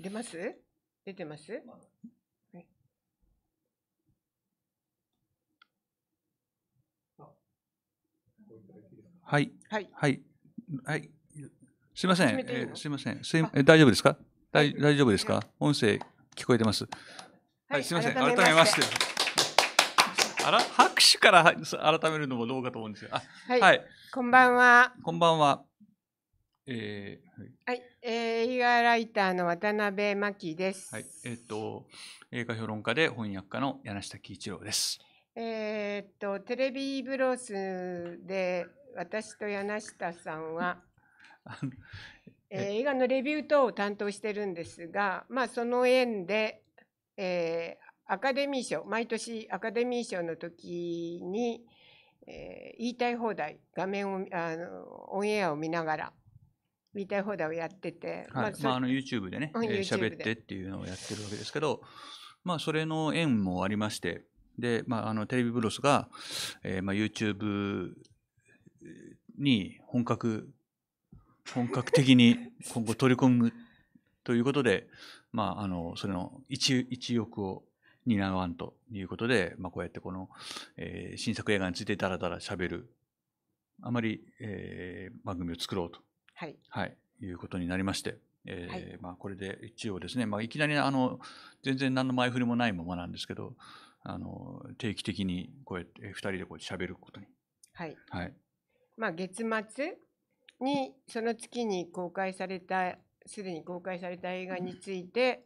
出ます出てます、はい、はい。はい。はい。はい。すいません。いいえー、すいません。すいえ大丈夫ですか大大丈夫ですか音声聞こえてます。はい、すいません。改めまして。あら拍手から改めるのもどうかと思うんですが。はい。こんばんは。こんばんは。えー、はい。ライターの渡辺真希です。はい、えっ、ー、と映画評論家で翻訳家の柳下喜一郎です。えっ、とテレビブロスで私と柳下さんはえー、映画のレビュー等を担当してるんですが、まあその縁で、えー、アカデミー賞毎年アカデミー賞の時に、えー、言いたい放題画面をあのオンエアを見ながら。言たい放題をやってて、はいまあ、あの YouTube でね喋、うん、ってっていうのをやってるわけですけど、まあ、それの縁もありましてで、まあ、あのテレビブロスが、えーまあ、YouTube に本格本格的に 今後取り込むということで、まあ、あのそれの一一翼を担わんということで、まあ、こうやってこの、えー、新作映画についてだらだらしゃべるあまり、えー、番組を作ろうとはい、はい、いうことになりまして、えー、はい、まあ、これで一応ですね、まあ、いきなりあの全然何の前振りもないままなんですけどあの定期的にこうやって2人でこう喋ることに。はい、はいまあ、月末にその月に公開されたすでに公開された映画について、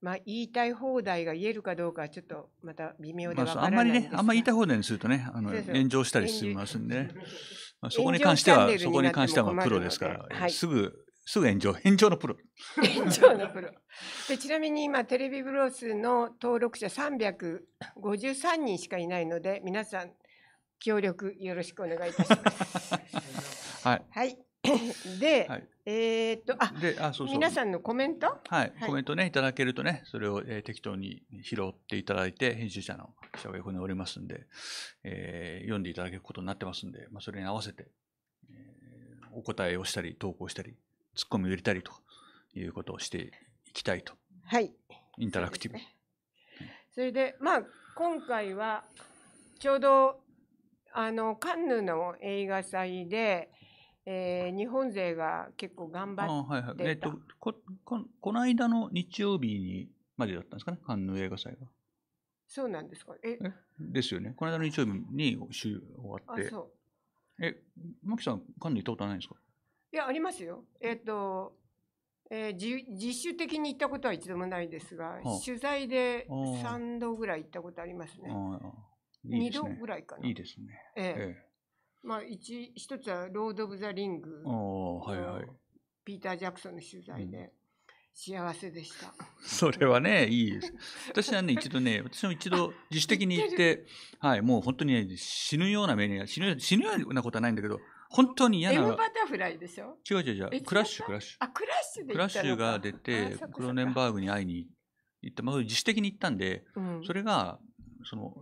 まあ、言いたい放題が言えるかどうかはちょっとまた微妙でわからないですが、まあ、あんまりねあんまり言いたい放題にするとねあの炎上したりしますんで、ね、まあ、そこに関しては、そこに関してはプロですから、はい、すぐ、すぐ炎上、炎上のプロ。炎上のプロ。でちなみに今、テレビブロスの登録者353人しかいないので、皆さん、協力よろしくお願いいたします。はい。はいで、はい、えっと、ああそうそう皆さんのコメント、はい、はい、コメントね、いただけるとね、それを、えー、適当に拾っていただいて、編集者の者が横におりますんで、えー、読んでいただけることになってますんで、まあ、それに合わせて、えー、お答えをしたり、投稿したり、ツッコミを入れたりということをしていきたいと。はい。インタラクティブ。そ、ね,、れで、まあ、今回は、ちょうど、あの、カンヌの映画祭で、えー、日本勢が結構頑張ってはこの間の日曜日にまでだったんですかね、カンヌ映画祭が。そうなんですかえですよね、この間の日曜日に週終わって。あそうえ、マキさん、カンヌ行ったことないんですかいや、ありますよ。えっ、ー、と、えー、自自主的に行ったことは一度もないですが、はあ、取材で3度ぐらい行ったことありますね。あいいすね2度ぐらいかな。いいですね。ええええまあ、一一つは「ロード・オブ・ザ・リング」はいはい、ピーター・ジャクソンの取材で。幸せでしたそれはねいいです私はね一度ね私も一度自主的に行ってはい、もう本当に、ね、死ぬような目に死ぬ死ぬようなことはないんだけど本当に嫌な。バタフライでしょ違う違う違う。クラッシュ、クラッシュ。あ、クラッシュでクラッシュが出て、クローネンバーグに会いに行った。まあ、自主的に行ったんで、うん、それが、その、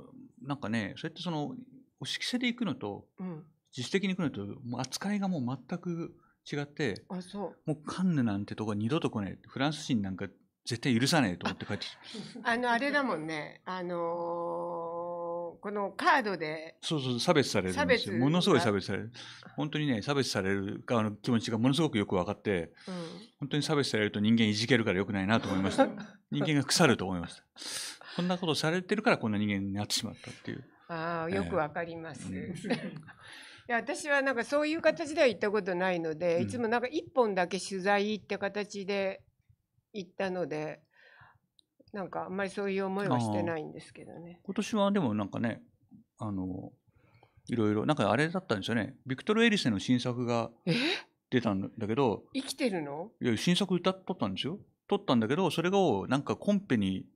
なんかね、そうやってその、う指揮者で行くのと、うん、自主的に行くのともう扱いがもう全く違ってあそうもうカンヌなんてとこ二度と来ないフランス人なんか絶対許さねえと思って帰って あのあれだもんねあのー、このカードでそうそう差別されるんですよものすごい差別される本当にね差別される側の気持ちがものすごくよく分かって、うん、本当に差別されると人間いじけるからよくないなと思いました 人間が腐ると思いましたこんなことされてるからこんな人間になってしまったっていうああよくわかります。いや私はなんかそういう形では行ったことないので、いつもなんか一本だけ取材って形で行ったのでなんかあんまりそういう思いはしてないんですけどね今年はでもなんかねあのいろいろなんかあれだったんですよねビクトル・エリセの新作が出たんだけど生きてるのいや新作歌っとったんですよ撮ったんだけどそれをなんかコンペに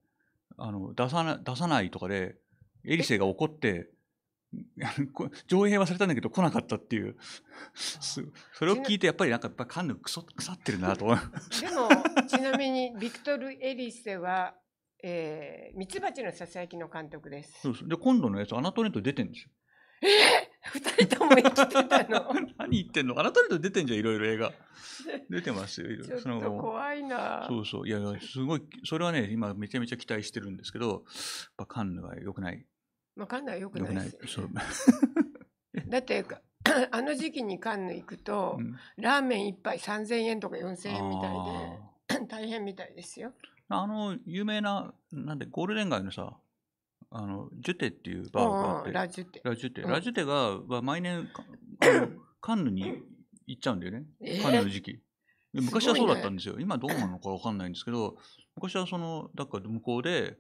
あの出さな出さないとかでエリセが怒って、上映はされたんだけど来なかったっていうそれを聞いてやっぱりなんかやっぱカンヌ腐ってるなとでもちなみにビクトル・エリセは「ミツバチのささやき」の監督ですですで今度のやつアナトネット出てるんですよえ二人とも生きてたの 何言ってんのあなたと出てんじゃんいろいろ映画 出てますよいろいろちょっと怖いなそうそういやいや、すごいそれはね今めちゃめちゃ期待してるんですけどやっぱカンヌはよくないカンヌはよくないだって あの時期にカンヌ行くと、うん、ラーメン一杯3000円とか4000円みたいで 大変みたいですよあの有名ななんでゴールデン街のさあのジュテっていうバーがあって、ラジュテラジュテ,、ラジュテがは毎年あのカンヌに行っちゃうんだよね、えー、カンヌの時期昔はそうだったんですよ、ね、今どうなのか分かんないんですけど昔はそのだから向こうで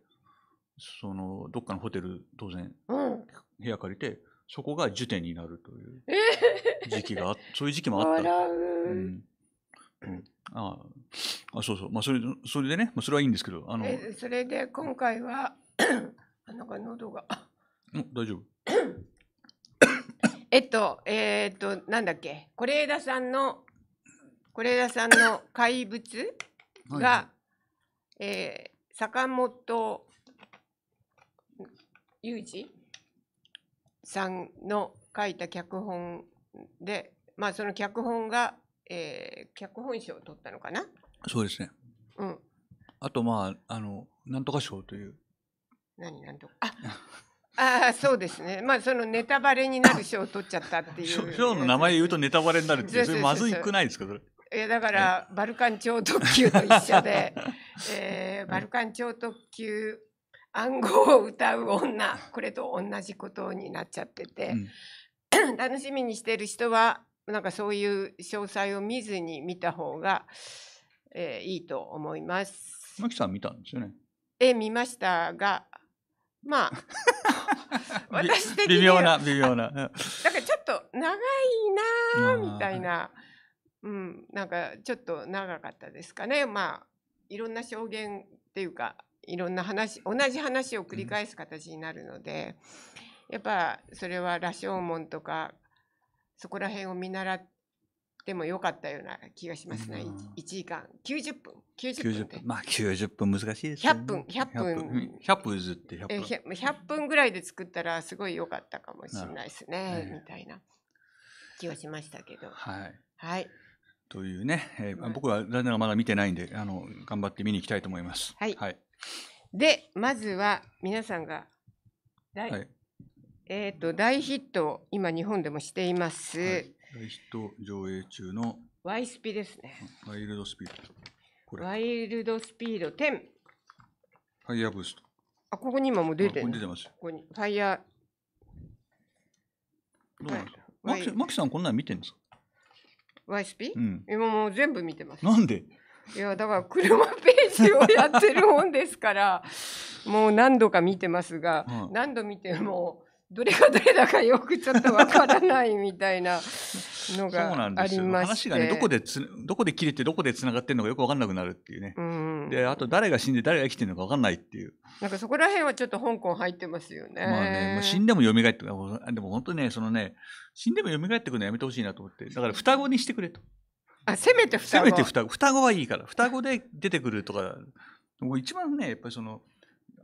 そのどっかのホテル当然、うん、部屋借りてそこがジュテになるという時期があ、えー、そういう時期もあった。ううん、うん、ああそうそうまあそれそれでね、まあ、それはいいんですけどあのそれで今回はなんか喉が。うん、大丈夫。えっと、えー、っと、なんだっけ、是枝さんの。是枝さんの怪物が。はい、えー、坂本。裕二。さんの書いた脚本で、まあ、その脚本が、えー、脚本賞を取ったのかな。そうですね。うん。あと、まあ、あの、なんとか賞という。何何とあああそうですねまあそのネタバレになる賞を取っちゃったっていう 賞の名前言うとネタバレになるってそれまずいくないですかそれやだからバルカン超特急と一緒で、えー、バルカン超特急暗号を歌う女これと同じことになっちゃってて、うん、楽しみにしてる人はなんかそういう詳細を見ずに見た方が、えー、いいと思います。マキさん見たんですよね。え見ましたがまあ 私的に微妙な微妙なだからちょっと長いなみたいなうんなんかちょっと長かったですかねまあいろんな証言っていうかいろんな話同じ話を繰り返す形になるので、やっぱそれは羅生門とかそこら辺を見習っでも良かったような気がしますね、うん、時間九十分九十分でまあ九十分難しいですね1分百分百分譲って1分1 0分ぐらいで作ったらすごい良かったかもしれないですね、みたいな気はしましたけどはい、はい、というね、えー、僕は残念ながらまだ見てないんであの頑張って見に行きたいと思いますはい、はい、でまずは皆さんがはいえーと、と大ヒットを今日本でもしています、はい大ヒット上映中のワイスピですね。ワイルドスピード。これ。ワイルドスピード10。ファイヤーブースト。あ、ここに今もう出てる、ここに出てます。ここに。ファイヤー。どうなんですマキさんこんなの見てるんですかワイスピ、うん、今もう全部見てます。なんでいやだから車ページをやってるもんですからもう何度か見てますが、うん、何度見てもどれがどれだかよくちょっとわからないみたいなのがありまして話がねどこでつどこで切れてどこでつながってるのかよく分かんなくなるっていうね、うん、であと誰が死んで誰が生きてるのか分かんないっていうなんかそこら辺はちょっと香港入ってますよね,、まあね、まあ、死んでも蘇ってでも本当ねそのね死んでも蘇ってくるのやめてほしいなと思ってだから双子にしてくれとあせめて双子せめて双子双子はいいから双子で出てくるとかもう一番ねやっぱりその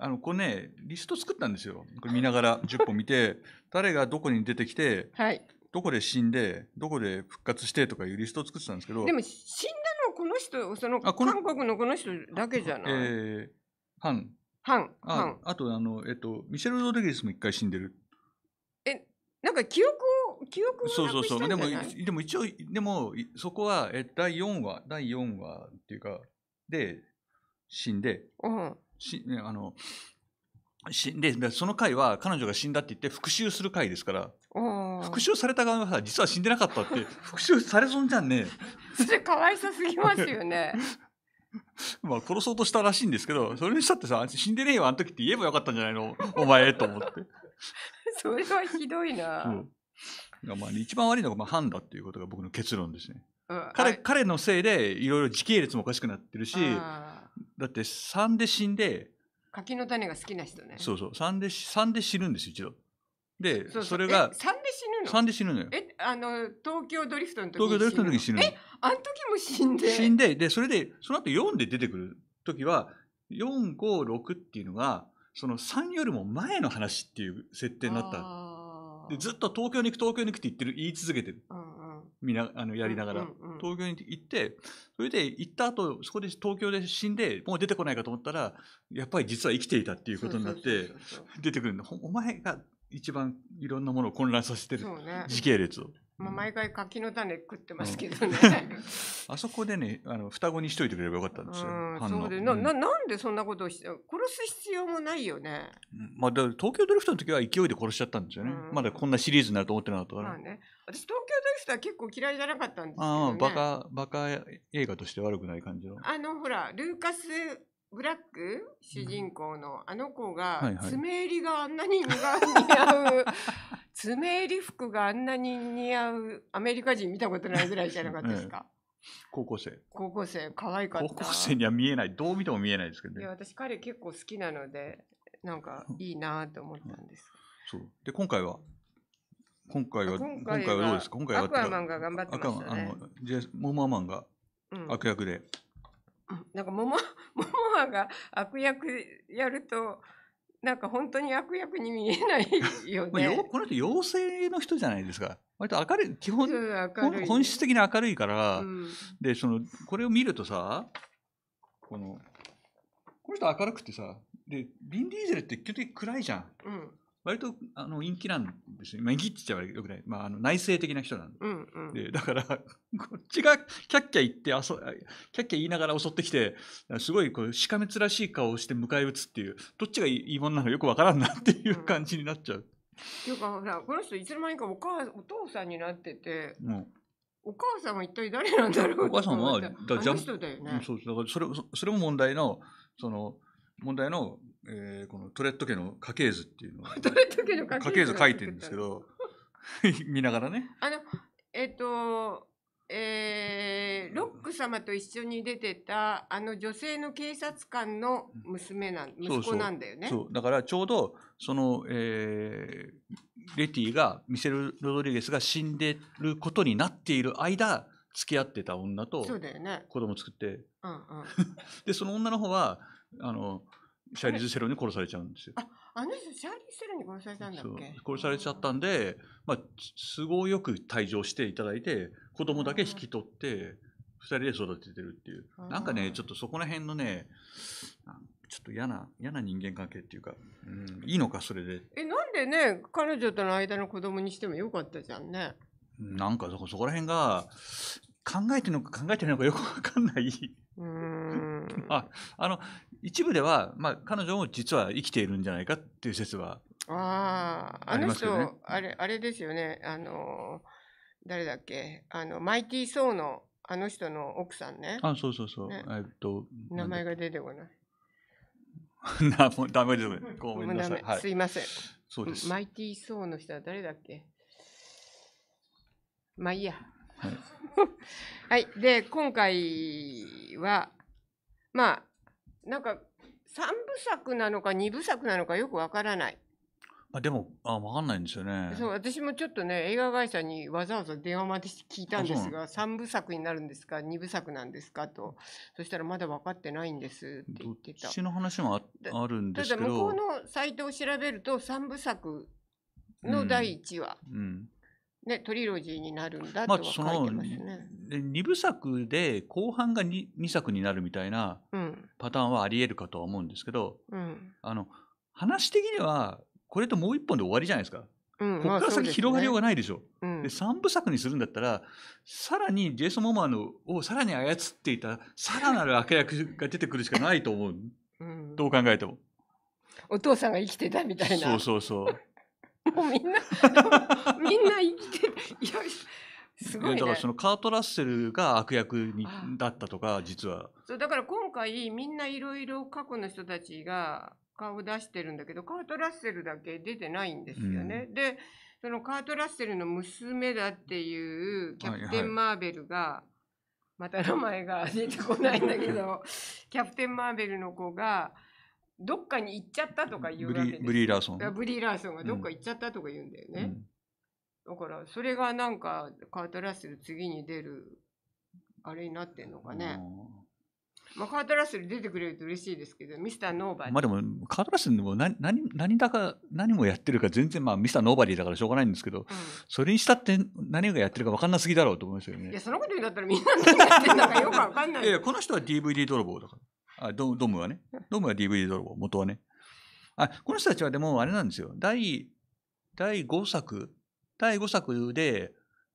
あのこれねリスト作ったんですよこれ見ながら10本見て 誰がどこに出てきて、はい、どこで死んで、どこで復活してとかいうリストを作ってたんですけど。でも死んだのはこの人、その韓国のこの人だけじゃない。えー、ハン。ハン。ああとあの、えっと、ミシェル・ロドリゲスも一回死んでる。え、なんか記憶を、記憶をそうそうそう。でも、でも一応、でも、そこは、え、第4話、第4話っていうか、で、死んで、うん、しあの、死んで、その回は彼女が死んだって言って復讐する回ですから。復讐された側が実は死んでなかったって復讐されそうじゃんね それかわいさすぎますよね まあ殺そうとしたらしいんですけどそれにしたってさ死んでねえよあの時って言えばよかったんじゃないのお前と思って それはひどいな、うんまあ、一番悪いのがまあハンだっていうことが僕の結論ですね。うん、彼彼のせいでいろいろ時系列もおかしくなってるし、だって3で死んで柿の種が好きな人ねそうそう3で ,3 で死ぬんです一度でそれが3で死の3で死ぬのよえあの東京ドリフトの時東京ドリフトの時に死ぬのえあの時も死んで死んででそれでその後4で出てくる時は456っていうのがその3よりも前の話っていう設定になったでずっと東京に行く東京に行くって言ってる言い続けてる、みんなあのやりながら、東京に行ってそれで行った後そこで東京で死んでもう出てこないかと思ったらやっぱり実は生きていたっていうことになって出てくるんだお前が一番いろんなものを混乱させてる、時系列を。まあ、毎回柿の種食ってますけどね、うん、あそこでねあの双子にしといてくれればよかったんですよ、うん、そうでなななんでそんなことをして殺す必要もないよね、まあ、だ東京ドリフトの時は勢いで殺しちゃったんですよね、うん、まだこんなシリーズになると思ってなかったから、まあね、私東京ドリフトは結構嫌いじゃなかったんですけど、ね、ああバカバカ映画として悪くない感じのあのほらルーカスブラック主人公のあの子が爪襟があんなに似合う 爪襟服があんなに似合うアメリカ人見たことないぐらいじゃなかったですか、高校生高校生可愛かった高校生には見えないどう見ても見えないですけど、ね、いや私彼結構好きなのでなんかいいなと思ったんです、うん、そうで今回は今回は今回はどうですか今回はアクアマンが頑張ってますねあのジェモーマーマンが悪役で、うんなんかもも、ももはが悪役やると、なんか本当に悪役に見えないよね。まあ、この人妖精の人じゃないですか。割と明るい基本本質的に明るいから、うん、でそのこれを見るとさこのこの人明るくてさでビン・ディーゼルって基本的に暗いじゃん。うん割とあの陰気なんですね。まあ、陰気って言っちゃよくない。まあ、あの内省的な人なんで。うんうん、でだから、こっちがキャッキャ言ってあそ、キャッキャ言いながら襲ってきて、すごいこうしかめつらしい顔をして迎え撃つっていう、どっちがいいいいもんなのかよくわからんなっていう感じになっちゃう。うん、っていうかさ、この人いつの間にかお母お父さんになってて。うんお母さんは一体誰なんだろうお母さんはだジャンプだよね、ね、そうだからそれそれも問題のその問題のえー、このトレット家の家系図っていうのを トレット家の家系図書いてるんですけど 見ながらねあのえっ、ー、とえー、ロック様と一緒に出てたあの女性の警察官の娘な息子なんだよねそうだからちょうどその、えー、レティがミセル・ロドリゲスが死んでることになっている間付き合ってた女と子供作って、うんうん、でその女の方はあのシャーリーズ・セロンに殺されちゃうんですよ。ああの人シャーリー・セロンに殺されたんだっけ殺されちゃったんで、まあ、都合よく退場していただいて子供だけ引き取って二人で育ててるっていうなんかねちょっとそこら辺のねちょっと嫌な嫌な人間関係っていうか、うん、いいのかそれでえなんでね彼女との間の子供にしてもよかったじゃんねなんかそこら辺が考えてるのか考えてないのかよく分かんない。うんああの一部では、まあ、彼女も実は生きているんじゃないかっていう説はああ、あの人あれあれですよねあの誰だっけあのマイティー・ソーのあの人の奥さんねあそうそうそう、ね、えっと名前が出てこない なもうダメです。ごめんなさい。はい、すいません。そうです。マイティー・ソーの人は誰だっけまあいいや。はい、はい、で今回はまあなんか3部作なのか2部作なのかよくわからないあでもあ分かんないんですよねそう私もちょっとね映画会社にわざわざ電話まで聞いたんですが3部作になるんですか2部作なんですかとそしたらまだ分かってないんですって言ってたどちの話もああるんですけどただ向こうのサイトを調べると3部作の第1話、うんね、トリロジーになるんだと書いてますね。まあ、2部作で後半が 2, 2作になるみたいなパターンはありえるかとは思うんですけど、うん、あの話的にはこれともう1本で終わりじゃないですか。うん、ここから先広がりようがないでしょ。まあ、うで、ねうん、3部作にするんだったらさらにジェイソン・モーマーのをさらに操っていたさらなる悪役が出てくるしかないと思う、うん、どう考えても。お父さんが生きてたみたいな。そうそうそうもうみんな みんな生きてる。いやすごい、ね、だからそのカート・ラッセルが悪役にだったとか実はそうだから今回みんないろいろ過去の人たちが顔を出してるんだけどカート・ラッセルだけ出てないんですよね、うん、でそのカート・ラッセルの娘だっていうキャプテン・マーベルが、はいはい、また名前が出てこないんだけど キャプテン・マーベルの子がどっかに行っちゃったとか言うわけですブリーラーソン。ブリーラーソンがどっか行っちゃったとか言うんだよね。うん、だからそれがなんかカート・ラッセル次に出るあれになってんのかね。まあ、カート・ラッセル出てくれると嬉しいですけど、ミスター・ノーバリー。まあでも、カート・ラッセルも何何何だか、何もやってるか、全然、まあ、ミスター・ノーバリーだからしょうがないんですけど、うん、それにしたって何がやってるか分かんなすぎだろうと思いますよね。いや、そのこと言うんだったらみんな何やってるのかよく分かんない。いや、この人は DVD 泥棒だから。あドドムはね。ドムは DVD 泥棒、元はね。あ、この人たちはでもあれなんですよ。第、第5作、第5作で、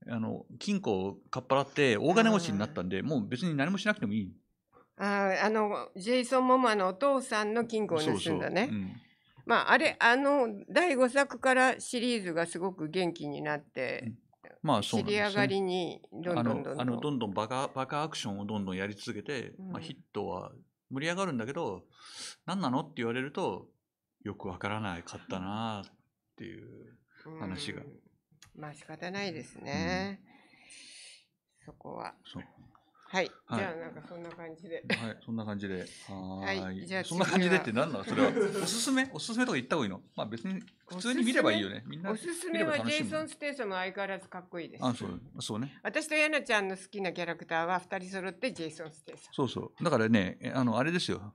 あの、金庫をかっぱらって大金持ちになったんで、もう別に何もしなくてもいい。ああの、ジェイソン・モマのお父さんの金庫を盗んだね。まあ、あれあの第5作からシリーズがすごく元気になって、うん、まあそう、ね、り上がりにどんどんどんどんあのどんどんバカバカアクションをどんどんやり続けて、うん、まあ、ヒットは盛り上がるんだけど何なのって言われるとよくわからないかったなっていう話が。まあ仕方ないですね、うん、そこは。そうはい、はい、じゃあなんかそんな感じで。はい、そんな感じで。はいはい、じゃあそんな感じでって何なのそれは。おすすめおすすめとか言った方がいいのまあ別に普通に見ればいいよね。みんな。おすすめはジェイソン・ステーサンも相変わらずかっこいいです。あ、そう。そうね。私とヤナちゃんの好きなキャラクターは2人揃ってジェイソン・ステーサン。そうそう。だからね、あの、あれですよ。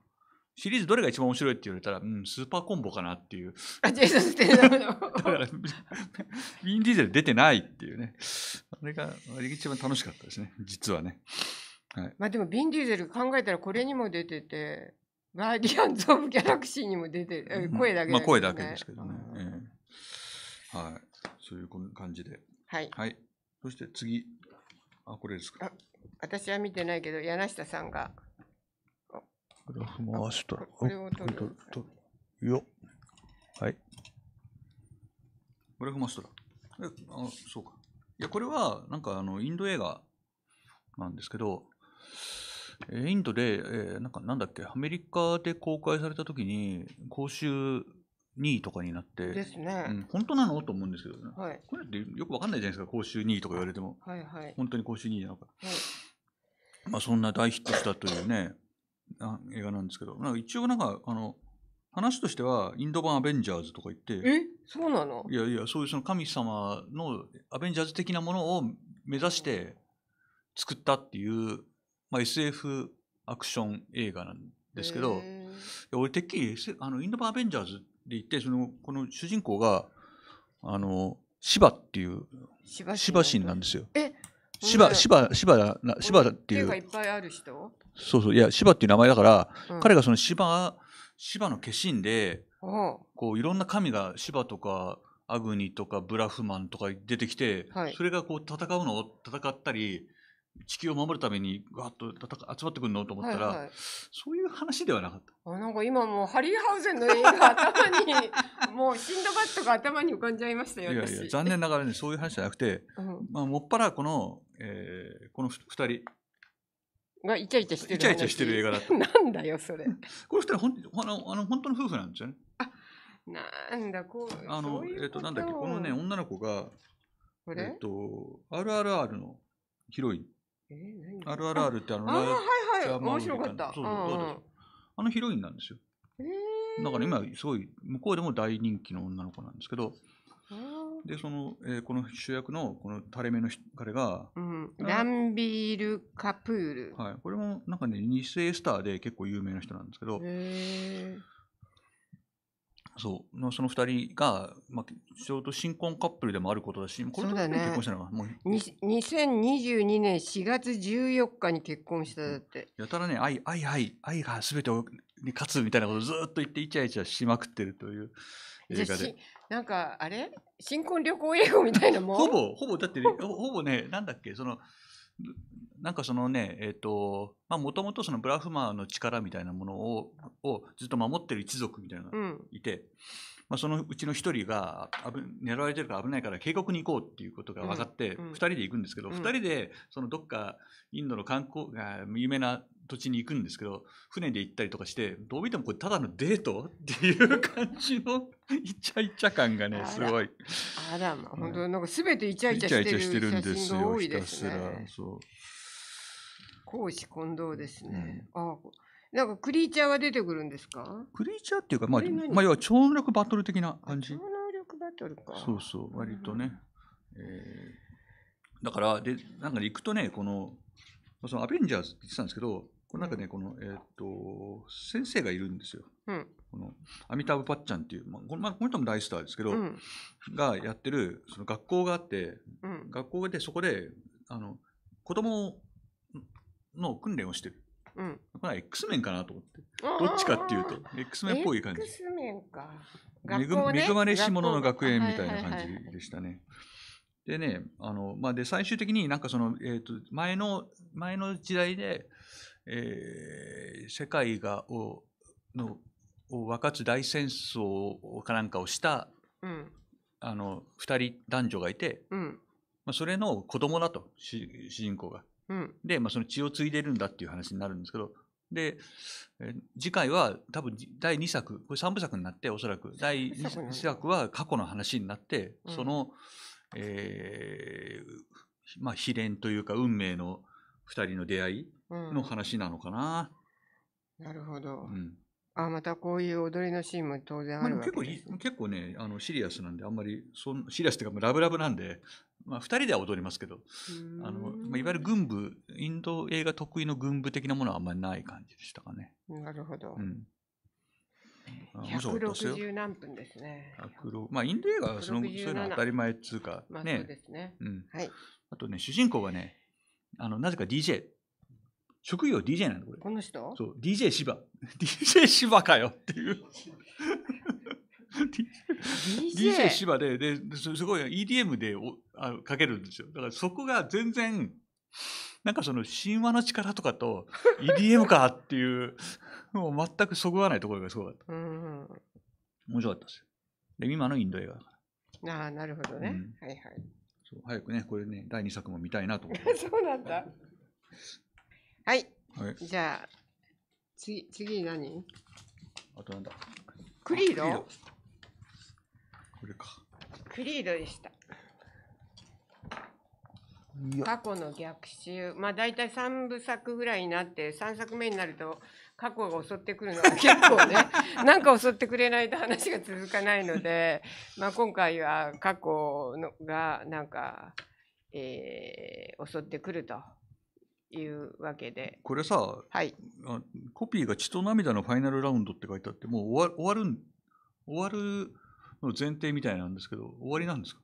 シリーズどれが一番面白いって言われたら、うん、スーパーコンボかなっていう。あ、ジェイソン・ステーサムの。だから、ウィン・ディーゼル出てないっていうね。あれが、あれが一番楽しかったですね。実はね。まあでもビン・ディーゼル考えたらこれにも出ててガーディアンズ・オブ・ギャラクシーにも出てる、声だけですまあ、声だけですけどね、うん、えー、はいそういう感じではい、はい、そして次あこれですか私は見てないけど柳下さんがグラフ回したらこれを取る取るよはいグラフ回したらえあそうかいやこれはなんかあのインド映画なんですけどインドで、えー、なんかなんだっけ、アメリカで公開されたときに、公衆2位とかになって、ですね、うん、本当なのと思うんですけどね、はい、これってよくわかんないじゃないですか、公衆2位とか言われても、はいはい、本当に公衆2位なのか、はいまあ、そんな大ヒットしたというね、あ映画なんですけど、なんか一応なんかあの、話としては、インド版アベンジャーズとか言って、えそうなのいやいや、そういうその神様のアベンジャーズ的なものを目指して作ったっていう。まあ、SF アクション映画なんですけど、俺てっきりあのインドバーベンジャーズで言ってそのこの主人公があの芝っていう芝神なんですよ。え芝芝芝芝っていう。そうそういや芝っていう名前だから、うん、彼がその芝芝の化身でこういろんな神が芝とかアグニとかブラフマンとか出てきて、はい、それがこう戦うのを戦ったり地球を守るためにガッと集まってくるのと思ったら、はいはい、そういう話ではなかったあなんか今もうハリーハウゼンの映画頭にもうシンドバッドが頭に浮かんじゃいましたよいやいや残念ながらねそういう話じゃなくて、うん、まあ、もっぱらこの、えー、この2人がイチャイチャしてるイチャイチャしてる映画だったなんだよそれ この2人ほんあのあの本当の夫婦なんですよねあなんだこうあのえっ、ー、となんだっけこのね女の子がえっ、ー、と RRR のヒロインあるあるあるってあのあはいはい面白かったそうそううんうんあのヒロインなんですよだから今すごい向こうでも大人気の女の子なんですけどでその、えーこの主役のこの垂れ目の彼が、うん、ランビール・カプール。はい、これもなんかね2世スターで結構有名な人なんですけど、へえ。そうのその二人が、まあ、ちょうど新婚カップルでもあることだしこれそ結婚したのがもうに2022年4月14日に結婚しただってやたらね愛愛愛愛がすべてに勝つみたいなことをずっと言ってイチャイチャしまくってるという映画でなんかあれ新婚旅行英語みたいなもんほぼほぼだって、ね、ほぼねなんだっけそのなんかそのね、えっ、ー、と、まあもともとそのブラフマーの力みたいなものを、をずっと守ってる一族みたいなのがいて、うん、まあそのうちの一人が危、狙われてるから危ないから警告に行こうっていうことが分かって、二、人で行くんですけど、二、人でそのどっかインドの観光が有名な土地に行くんですけど船で行ったりとかしてどう見てもこれただのデートっていう感じのイチャイチャ感がねすごいあらまあ、本当なんか全てイチャイチャしてる写真が多いですねイチャイチャしてるんですよひたすら公私混同ですね。うん、あなんかクリーチャーが出てくるんですかクリーチャーっていうか、まあ、まあ、要は超能力バトル的な感じ。超能力バトルか。そうそう、割とね。うん、えー、だから、で、なんか、ね、行くとね、この、そのアベンジャーズって言ってたんですけど、この中ね、この、えっ、と、先生がいるんですよ。うん、この、アミタブ・パッチャンっていう、まあ、この、まあ、この人も大スターですけど、うん、がやってる、その学校があって、うん、学校でそこで、あの、子供をの訓練をしてる。うん。だから X 面かなと思って。どっちかっていうと、X 面っぽい感じ。X 面か。学校、ね、恵まれし者の学園みたいな感じでしたね。でね、あの、まあ、で、最終的になんかその、えっ、ー、と、前の、前の時代で、えー、世界が、を、の、を分かつ大戦争かなんかをした、うん、あの、二人男女がいて、うん、まあ、それの子供だと、主人公が。で、まあ、その血を継いでるんだっていう話になるんですけどで、え次回は多分第2作これ3部作になっておそらく第2作は過去の話になって、うん、その、えー、まあ、秘伝というか運命の2人の出会いの話なのかな。うん、なるほど、うんあまたこういう踊りのシーンも当然あるわけです、ね、結構結構ねあのシリアスなんであんまりそん シリアスというかラブラブなんで、まあ、2人では踊りますけどあの、まあ、いわゆる軍部インド映画得意の軍部的なものはあんまりない感じでしたかね。なるほど、うん160何分ですね。まあ、インド映画はそのそういうの当たり前っつうか、ね。まあ、そうですね。うん。はい。あとね、主人公がね、あの、なぜか DJ 職業 DJ なんだこれこの人そう DJ 芝 DJ 芝かよっていう DJ 芝でですごい EDM でおあかけるんですよだからそこが全然なんかその神話の力とかと EDM かっていうもう全くそぐわないところがすごかった、うん面白かったですよで今のインド映画だからああなるほどね、うん、はいはいそう早くねこれね第2作も見たいなと思って そうなんだはい。はい、じゃあ、次、次何あとなんだクリードこれか。クリードでした。過去の逆襲。まあ大体3部作ぐらいになって、3作目になると過去が襲ってくるのは 結構ね、なんか襲ってくれないと話が続かないので、まあ今回は過去のがなんか、えー、襲ってくると。いうわけでこれさ、はい、コピーが「血と涙のファイナルラウンド」って書いてあってもう終わ終わる終わるの前提みたいなんですけど終わりなんですか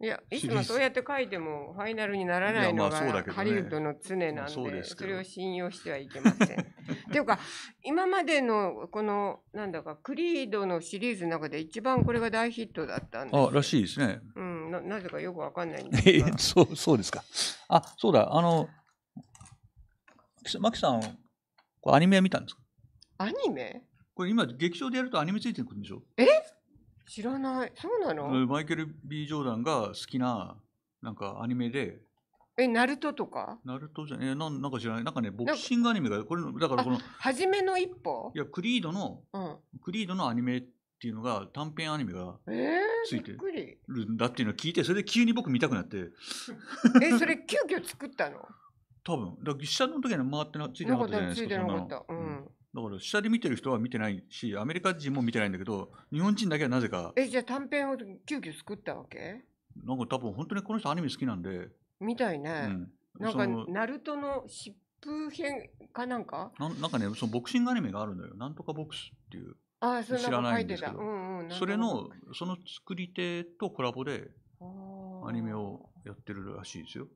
いやいつもそうやって書いてもファイナルにならないのがハリウッドの常なんでそれを信用してはいけません。っていうか今までのこのなんだかクリードのシリーズの中で一番これが大ヒットだったんですあらしいですね。うんなぜかよくわかんないんですがそうそうですか。あそうだあのマキさん、これアニメは見たんですかアニメこれ今、劇場でやるとアニメついてくるんでしょえ知らない。そうなのマイケル・ B・ ジョーダンが好きな、なんかアニメで。え、ナルトとかナルトじゃねえなん、なんか知らない。なんかね、ボクシングアニメが、これ、だからこの。初めの一歩いや、クリードの、うん、クリードのアニメっていうのが、短編アニメがついてるんだっていうのを聞いて、それで急に僕見たくなって。え、それ急遽作ったの多分だから下の時に回ってなついてなかったじゃないですかかだから下で見てる人は見てないしアメリカ人も見てないんだけど日本人だけはなぜかえじゃあ短編を急遽作ったわけなんか多分本当にこの人アニメ好きなんでみたいね、うん、なんかナルトの疾風編かなんかなんかねそのボクシングアニメがあるのよなんとかボクスっていうああそ知らないんですけど、うんうん、それのその作り手とコラボでアニメをやってるらしいですよ。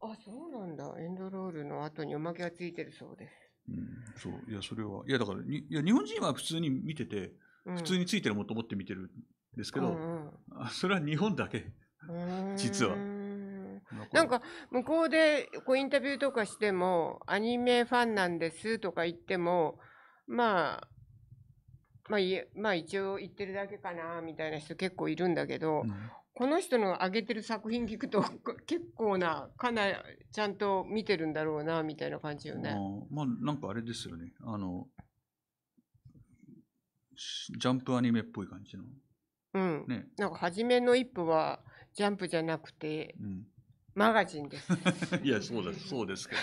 あ、そうなんだ。エンドロールの後におまけがついてるそうです。うん、そう。いや、それは。いや、だからに、いや、日本人は普通に見てて、普通についてるもんと思って見てるんですけど、うんうん、それは日本だけ、実は。なんか向こうでこうインタビューとかしてもアニメファンなんですとか言ってもまあまあ、まあ一応言ってるだけかなみたいな人結構いるんだけど、うん、この人の上げてる作品聞くと 結構なかなりちゃんと見てるんだろうなみたいな感じよね。まあなんかあれですよねあのジャンプアニメっぽい感じの。うん。ね、なんか初めの一歩はジャンプじゃなくて、うん、マガジンです。いやそうですそうですけ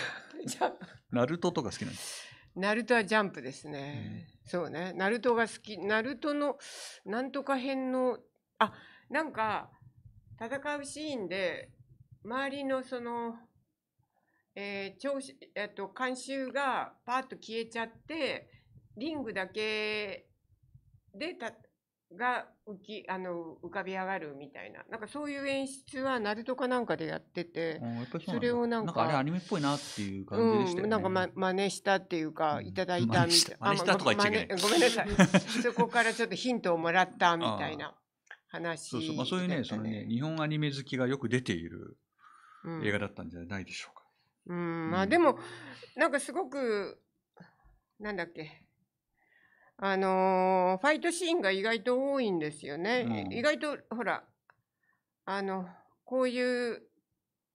ど。ナルトとか好きなんです。ナルトはジャンプですね。そうね。ナルトが好き。ナルトのなんとか編のあなんか。戦うシーンで周りのその、えー、聴えっと観衆がパッと消えちゃってリングだけでたが浮きあの浮かび上がるみたいななんかそういう演出はナルトかなんかでやってて、それをなんかあれアニメっぽいなっていう感じでしたよね、うん、なんか、ま、真似したっていうか、いただいたみたいな、真似したとか言っちゃいけないごめんなさい そこからちょっとヒントをもらったみたいな話そうそう,、まあ、そういうね、ね、そのね日本アニメ好きがよく出ている映画だったんじゃないでしょうか。うん、うん、まあでもなんかすごくなんだっけあのー、ファイトシーンが意外と多いんですよね。うん、意外とほらあのこういう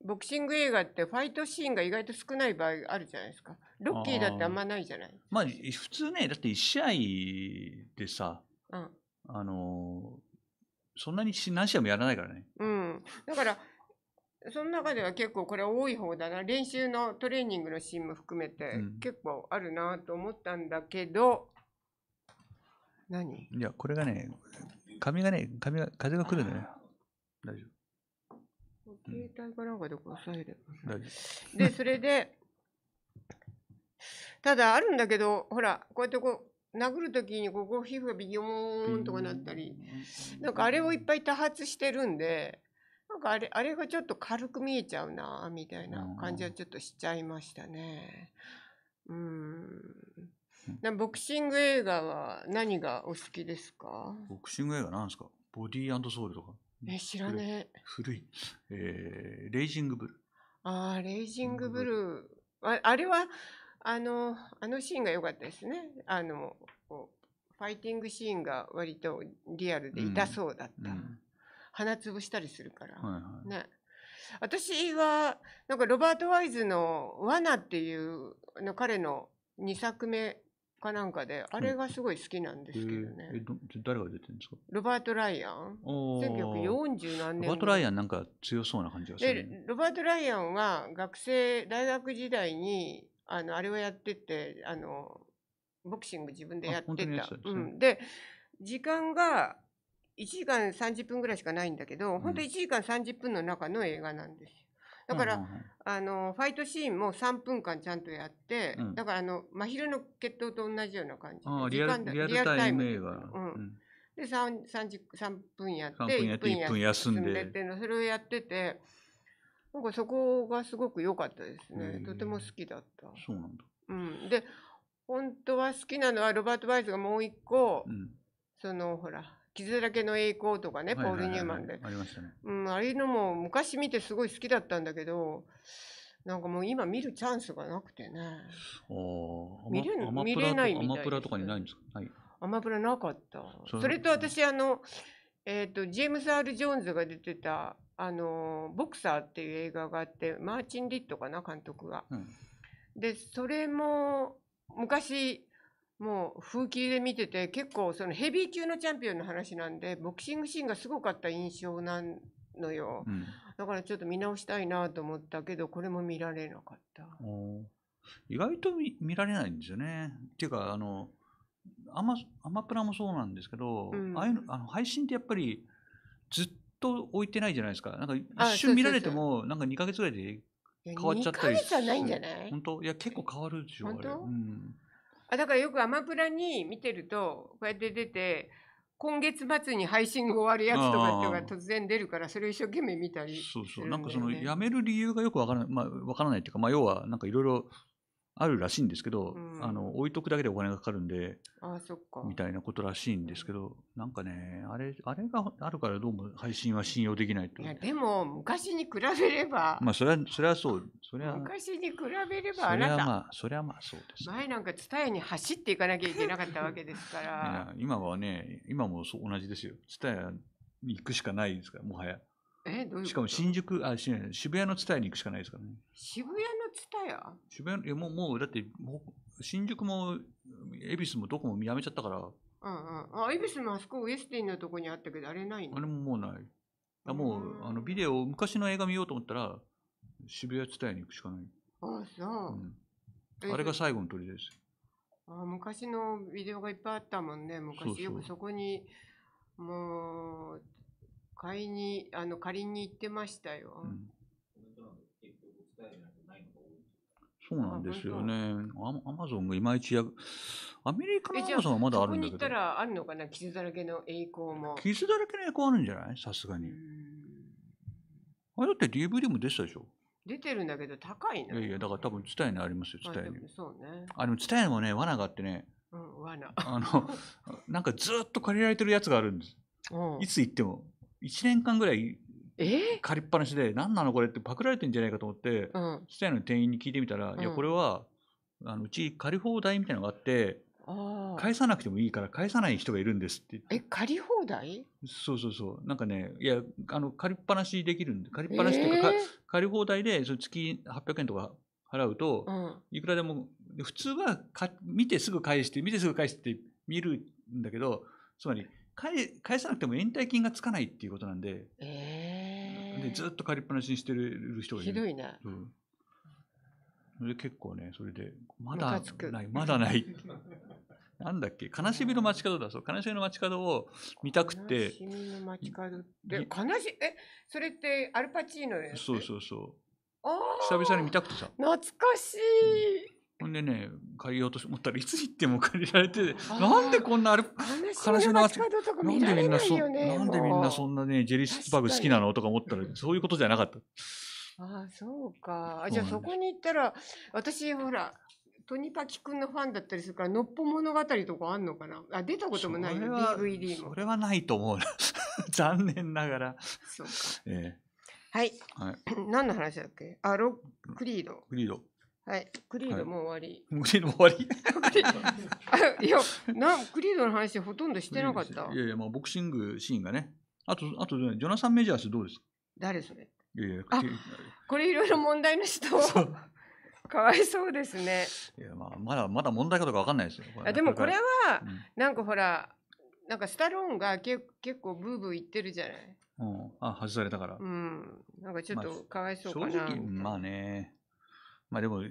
ボクシング映画ってファイトシーンが意外と少ない場合あるじゃないですか。ロッキーだってあんまないじゃないまあ普通ねだって1試合でさ、うん、あのーそんなに何試合もやらないからね。うん、だからその中では結構これ多い方だな練習のトレーニングのシーンも含めて結構あるなと思ったんだけど、うん、何いやこれがね髪がね髪が風が来るね。大丈夫携帯かなんかでこう押さえる。大丈夫でそれでただあるんだけどほらこうやってこう殴る時にここ皮膚がビヨーンとかなったりなんかあれをいっぱい多発してるんでなんかあれあれがちょっと軽く見えちゃうなみたいな感じはちょっとしちゃいましたね。うんなボクシング映画は何がお好きですかボクシング映画なんですかボディーソウルとか。え、知らねえ。古い。えー、レイジングブルー。ああ、レイジングブルー。ああれはあのあのシーンが良かったですねあのファイティングシーンが割とリアルで痛そうだった、うん、鼻つしたりするから、はいはい、ね私はなんかロバート・ワイズの「罠」っていうの彼の2作目かなんかであれがすごい好きなんですけどね、えー、誰が出てるんですかロバート・ライアン千九百四十何年ロバート・ライアンなんか強そうな感じがする、ロバート・ライアンは学生大学時代にあのあれをやっててあのボクシング自分でやってた。うん、で時間が1時間30分ぐらいしかないんだけど、うん、本当1時間30分の中の映画なんですよ。だから、うんうんうん、あのファイトシーンも3分間ちゃんとやって、うん、だからあの真昼の決闘と同じような感じリアルタイム映画、うん、で 3, 3, 3分やって分やって1分休んでっていうのそれをやってて。なんかそこがすごく良かったですね。とても好きだった。そうなんだ。うん。で、本当は好きなのはロバート・バイズがもう一個、うん、そのほら、傷だらけの栄光とかね、ポール・ニューマンで。ありましたね。うん、ああいうのも昔見てすごい好きだったんだけど、なんかもう今見るチャンスがなくてね。見れ見れないみたい、ね、アマプラとかにないんですか、はい、アマプラなかった。それと私、あの、えっ、ー、と、ジェームス・アール・ジョーンズが出てた、あのボクサーっていう映画があってマーチン・リットかな監督が。うん、でそれも昔もう風紀で見てて結構そのヘビー級のチャンピオンの話なんでボクシングシーンがすごかった印象なのよ、うん、だからちょっと見直したいなと思ったけどこれも見られなかった意外と見られないんですよねっていうかあのアマアマプラもそうなんですけど、うん、ああいうのあの配信ってやっぱりずっと置いてないじゃないですか。なんか一瞬見られても、なんか二か月ぐらいで変わっちゃったりする。2ヶ月はないんじゃない本当いや、結構変わるでしょ、あれ。うん、あだからよくアマプラに見てると、こうやって出て、今月末に配信が終わるやつとかっていうのが突然出るからそれを一生懸命見たり、ね、そうそうなんかそのやめる理由がよくわからないまあわからないっていうかまあ要はなんかいろいろあるらしいんですけど、うん、あの置いとくだけでお金がかかるんであそっかみたいなことらしいんですけどなんかねあれあれがあるからどうも配信は信用できないといやでも昔に比べればまあそれはそれはそうそれは昔に比べればあなたそれまあそれはまあそうです、ね、前なんか蔦屋に走っていかなきゃいけなかったわけですから今はね今もそう同じですよ蔦屋に行くしかないですからもはやえどういうしかも新宿、あ、し渋谷の蔦屋に行くしかないですからね。渋谷の蔦屋渋谷いやもう、もう、だって、もう新宿も、恵比寿もどこもやめちゃったから、うんうん。あ、恵比寿もあそこウエスティンのとこにあったけど、あれないあれももうない。あもううあの、ビデオ、昔の映画見ようと思ったら、渋谷蔦屋に行くしかない。あ、そううん。あれが最後の鳥です。あ昔のビデオがいっぱいあったもんねそう昔そうよくそこにもう買いにあの借りに行ってましたよ、うん、そうなんですよねアアマゾンがいまいちやアメリカのアマゾンはまだあるんだけどそこに行ったらあるのかな傷だらけの栄光も傷だらけの栄光あるんじゃないさすがにあれだって DVD も出てたでしょ出てるんだけど高いな。いやいや、だから多分、伝えにありますよ、伝えに。そうね。あ、でも伝えもね、罠があってね、うん、罠。あの、なんかずっと借りられてるやつがあるんです。いつ行っても。1年間ぐらい借りっぱなしで何なのこれってパクられてんじゃないかと思ってそしたら店員に聞いてみたら、いやこれはあのうち借り放題みたいなのがあって返さなくてもいいから返さない人がいるんですってってえ借り放題そうそうそうなんかねいやあの借りっぱなしできるんで借りっぱなしっていうかか、借り放題でそ月800円とか払うと、いくらでも普通はか見てすぐ返して見てすぐ返して見るんだけどつまり返返さなくても延滞金がつかないっていうことなんで,、えー、でずっと借りっぱなしにしてる人がいるひどいな、うん、で結構ねそれでまだないまだないなんだっけ悲しみの街角だそう悲しみの街角を見たくて悲しみの街角って悲しえそれってアルパチーノですそうそうそう久々に見たくてさ懐かしい、うんほんでね、借りようと思ったらいつ行っても借りられて、なんでこんなあれ、話の中なんでみんなそ、なんでみんなそんなね、ジェリスバグ好きなのとか思ったら、そういうことじゃなかった。ああ、そうか。じゃあそこに行ったら、私、ほら、トニパキ君のファンだったりするから、のっぽ物語とかあんのかなあ、出たこともないよ、DVD も。それはないと思う。残念ながら。そうか。ええはい。はい、何の話だっけあ、ロクリード。クリード。はい、クリードも終わり。クリードも終わりいやなん、クリードの話ほとんどしてなかった。いやいや、まあ、ボクシングシーンがね。あと、あと、ジョナサン・メジャースどうですか誰それいやいやこれいろいろ問題の人。かわいそうですね。いや、まあ、まだまだ問題かどうかわかんないですよ。あ、でもこれは、うん、なんかほら、なんかスタローンがけ結構ブーブー言ってるじゃない。うん、あ、外されたから。うん、なんかちょっとかわいそうかな、まあ、正直、まあね。まあでも、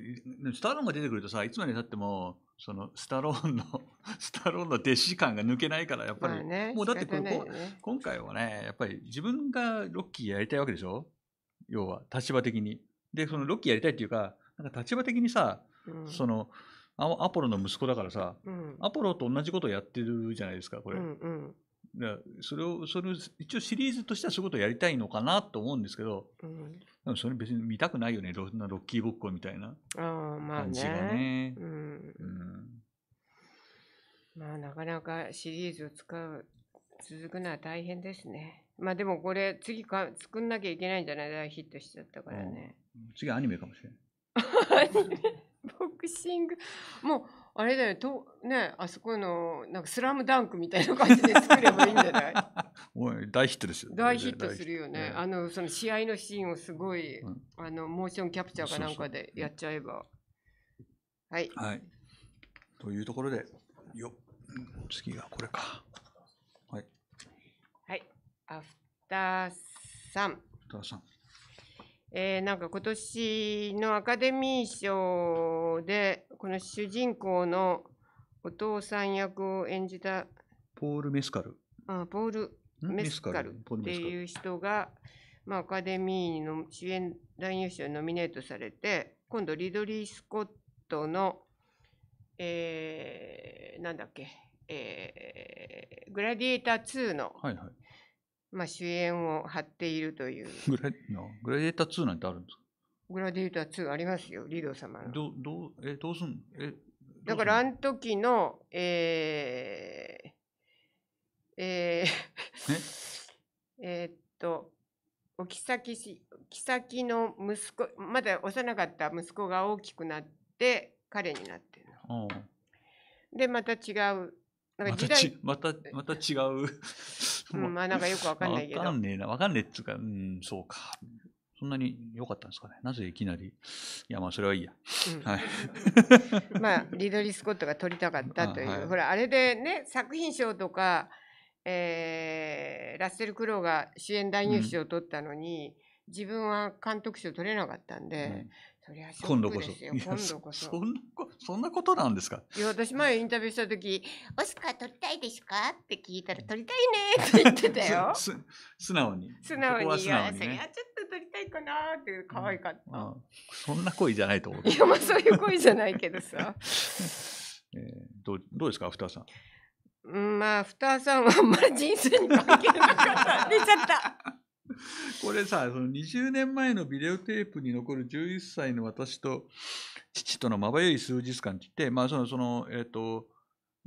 スタローンが出てくるとさ、いつまでたっても、そのスタローンの スタローンの弟子感が抜けないから、やっぱり、ね、もうだってこれ、ね、今回はね、やっぱり自分がロッキーやりたいわけでしょ要は、立場的に。で、そのロッキーやりたいっていうか、なんか立場的にさ、うん、その、アポロの息子だからさ、うん、アポロと同じことをやってるじゃないですか、これ。うんうんそれをそれ一応シリーズとしてはそういうことをやりたいのかなと思うんですけど、うん、でもそれ別に見たくないよね、ロッキーボッコみたいな感じがね。まあううん、まあなかなかシリーズを使う続くのは大変ですね。まあでもこれ次か作んなきゃいけないんじゃないヒットしちゃったからね。次アニメかもしれん。アニメボクシングもうあれだよとねあそこのなんかスラムダンクみたいな感じで作ればいいんじゃない大ヒットですよ、ね、大ヒットするよね、あのその試合のシーンをすごい、うん、あのモーションキャプチャーかなんかでやっちゃえば。はい、はい、というところで、よ次がこれか。はい。はい、アフターさん。アフターさん。えー、なんか今年のアカデミー賞でこの主人公のお父さん役を演じたポール・メスカルあポールメスカルっていう人が、まあ、アカデミーの主演男優賞にノミネートされて今度リドリー・スコットの、えー、なんだっけ、えー、グラディエーター2の、はいはいまあ、主演を張っているという グラグラディエーター2なんてあるんですかグラディエーター2ありますよリド様のどどうえどうすんえだからあの時の、えー、えー、えっと、お妃し、妃の息子、まだ幼かった息子が大きくなって、彼になってるで、また違う。なんか時代またまた違う。うん、まあなんかよくわかんないけど。わかんねえな、わかんねえっつうか、うん、そうか。そんなに良かったんですかね。なぜいきなり。いや、まあ、それはいいや。うん、はい。まあ、リドリー・スコットが撮りたかったという、はい、ほら、あれでね、作品賞とか、えー、ラッセル・クロウが主演男優賞を取ったのに、うん、自分は監督賞取れなかったんで、うん、そりゃショックですよ今度こそ そんなそんなことなんですかいや私前インタビューした時「オスカー取りたいですか?」って聞いたら「取りたいね」って言ってたよ素直に素直に素直に、ね、いやそりゃちょっと取りたいかなっていう可愛かった、うん、そんな恋じゃないと思ういやまあそういう恋じゃないけどさ、えー、どうどうですかアフさんまあ、ふたさんはあんまり人生に関係なかった。出ちゃった。これさ、その20年前のビデオテープに残る11歳の私と父とのまばゆい数日間って言って、まあ、その、その、えっ、と、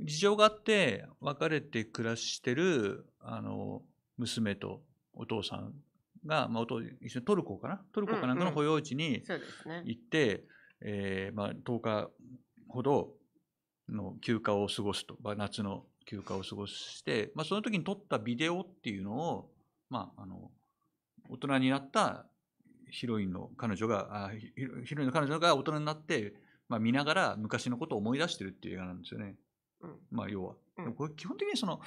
事情があって別れて暮らしてる、あの、娘とお父さんが、まあ、お父一緒にトルコかなトルコかなんかの保養地にそうですね。行って、えーまあ、10日ほどの休暇を過ごすと、まあ夏の休暇を過ごして、まあ、その時に撮ったビデオっていうのを、まあ、あの大人になったヒロインの彼女があヒロインの彼女が大人になって、まあ、見ながら昔のことを思い出してるっていう映画なんですよね。うん、まあ、要は、うん、これ基本的にその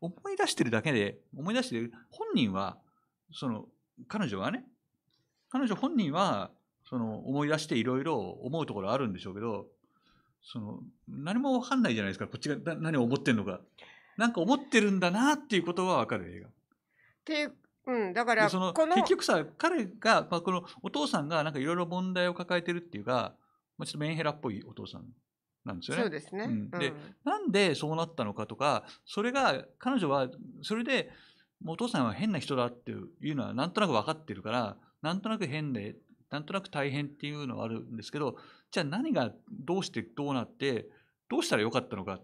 思い出してるだけで思い出してる本人はその彼女はね彼女本人はその思い出していろいろ思うところあるんでしょうけどその何も分かんないじゃないですかこっちが何を思ってるのか何か思ってるんだなっていうことは分かる映画。っていうん、だからその結局さ彼が、まあ、このお父さんがなんかいろいろ問題を抱えてるっていうか、まあ、ちょっとメンヘラっぽいお父さんなんですよね。そうですね、うん、で、うん、なんでそうなったのかとかそれが彼女はそれでお父さんは変な人だっていうのはなんとなく分かってるからなんとなく変でなんとなく大変っていうのはあるんですけどじゃあ何がどうしてどうなってどうしたらよかったのかっ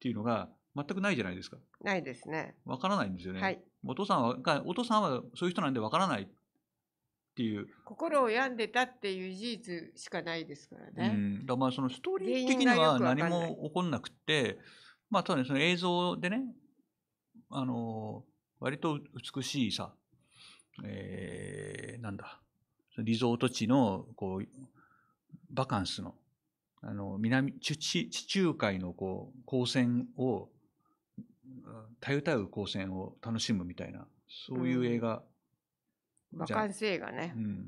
ていうのが全くないじゃないですか。ないですね。わからないんですよね。はい、お父さんはお父さんはそういう人なんでわからないっていう。心を病んでたっていう事実しかないですからね。うん、だまあそのストーリー的には何も起こんなくて、まあただ、ね、その映像でね、あの割と美しいさ、えー、なんだリゾート地のこうバカンスのあの南地地中海のこう光線をたゆたゆ光線を楽しむみたいなそういう映画、うん、バカンス映画ね、うん、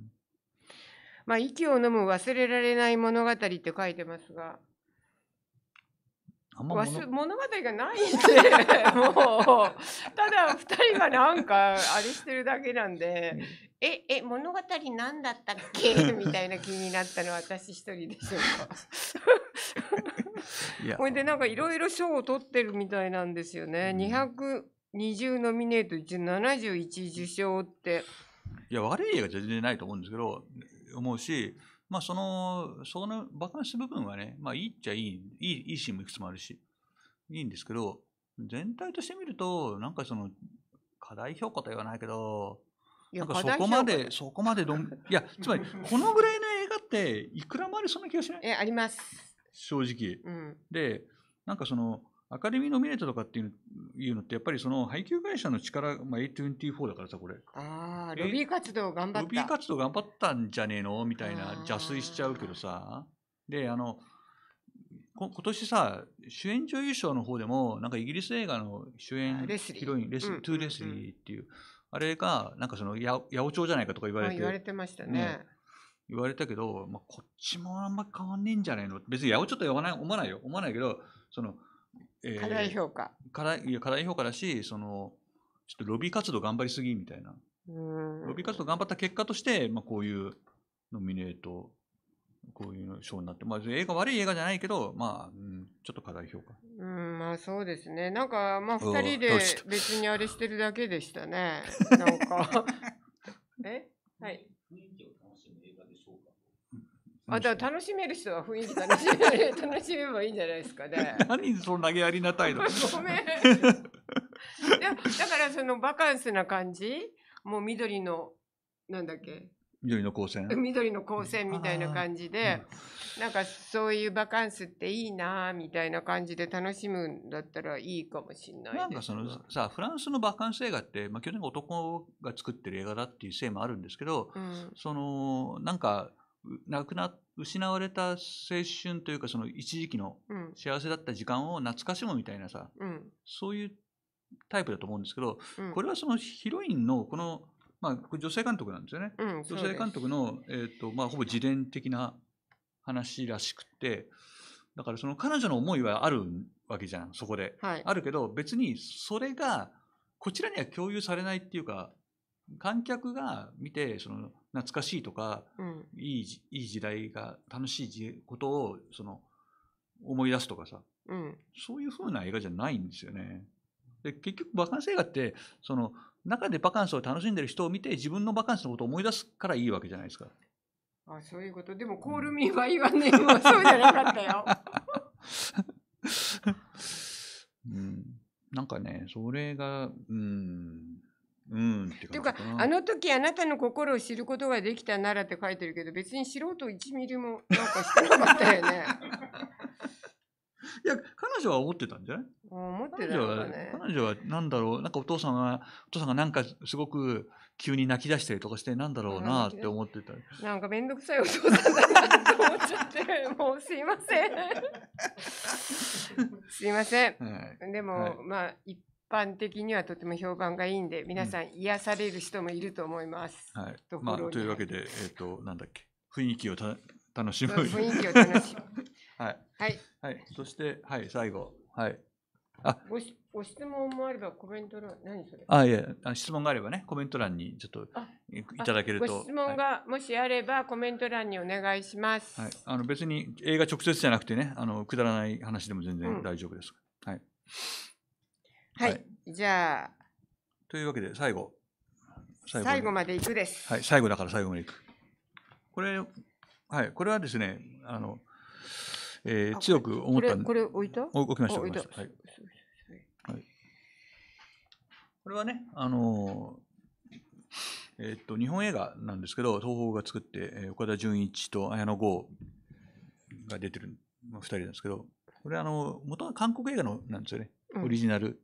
まあ息を飲む忘れられない物語って書いてますがあんま物語がないんでもうただ2人がなんかあれしてるだけなんでええ物語何だったっけ みたいな気になったのは私一人でしょうか。ほいでなんかいろいろ賞を取ってるみたいなんですよね。二百二十ノミネート十一受賞って。いや悪い映画全然ないと思うんですけど思うし、まあ、そのそのバカンス部分はね、まあ、いいっちゃいいいいいいシーンもいくつもあるしいいんですけど全体として見るとなんかその課題評価と言わないけどなんかそこまで、そこまでどん、いや、つまり、このぐらいの映画って、いくらもありそうな気がしないえ、あります。正直。うん、で、なんかその、アカデミーノミネートとかっていういうのって、やっぱりその配給会社の力、まあ、A24 だからさ、これ。ああ、ロビー活動頑張った。ロビー活動頑張ったんじゃねえのみたいな、邪推しちゃうけどさ。で、あの、こ今年さ、主演女優賞の方でも、なんかイギリス映画の主演ヒロイン、レス、うん、トゥーレスリーっていう、うんあれがなんかその八百長じゃないかとか言われて言われてましたね、ね、言われたけど、まあ、こっちもあんま変わんねえんじゃないの別に八百長とはない思わないよ思わないけどその、えー、課題評価課題いや課題評価だしそのちょっとロビー活動頑張りすぎみたいなロビー活動頑張った結果として、まあ、こういうノミネートこういうの賞になって、まあ、映画悪い映画じゃないけど、まあ、うん、ちょっと過大評価。うん、まあそうですね。なんか、まあ二人で別にあれしてるだけでしたね。なんか。えはい。あだ楽しめる人は雰囲気楽しめ楽しめばいいんじゃないですかね。何その投げやりな態度。ごめん。だだからそのバカンスな感じもう緑のなんだっけ緑の光線緑の光線みたいな感じで、うん、なんかそういうバカンスっていいなみたいな感じで楽しむんだったらいいかもしれないなんかそのさフランスのバカンス映画って、まあ、去年男が作ってる映画だっていうせいもあるんですけど、うん、そのなんかなくな失われた青春というかその一時期の幸せだった時間を懐かしむみたいなさ、うん、そういうタイプだと思うんですけど、これはそのヒロインのこのまあ、これ女性監督なんですよね。うん、女性監督の、えーとまあ、ほぼ自伝的な話らしくてだからその彼女の思いはあるわけじゃんそこで、はい、あるけど別にそれがこちらには共有されないっていうか観客が見てその懐かしいとか、うん、いいいい時代が楽しいことをその思い出すとかさ、うん、そういうふうな映画じゃないんですよね。で結局バカンス映画ってその中でバカンスを楽しんでる人を見て自分のバカンスのことを思い出すからいいわけじゃないですか。あそういうことでも「コールミーは言わねえよ」そうじゃなかったよ。うん、なんかねそれがうんうん、ていうかあの時あなたの心を知ることができたならって書いてるけど別に素人1ミリもなんかしてなかったよね。いや、彼女は思ってたんじゃない思ってたのかね。彼女は、なんだろう、なんかお父さんが、お父さんがなんかすごく急に泣き出したりとかして、なんだろうなって思ってた。なんか面倒くさいお父さんだなって思っちゃって、もうすいません。すいません。はい、でも、はい、まあ、一般的にはとても評判がいいんで、皆さん癒される人もいると思います。うん、はい。とまあ、というわけで、えっ、ー、と、なんだっけ。雰囲気をた楽しむ。雰囲気を楽しむ。はい。はい。はい。そして、はい、最後。はい。あごご質問もあればコメント欄、何それあ、いや、質問があればね、コメント欄にちょっといただけると。ご質問がもしあれば、コメント欄にお願いします。はい、あの別に映画直接じゃなくてねあの、くだらない話でも全然大丈夫です。うん、はい、はい、はい、じゃあ。というわけで、最後。最後最後までいくです。はい、最後だから最後までいく。これ、はい、これはですね、あのえー、強く思ったこれ置いた置きました置いた、はいはい、これはねあのえっと日本映画なんですけど東宝が作って、えー、岡田准一と綾野剛が出てる2人なんですけどこれあの元は韓国映画のなんですよね、うん、オリジナル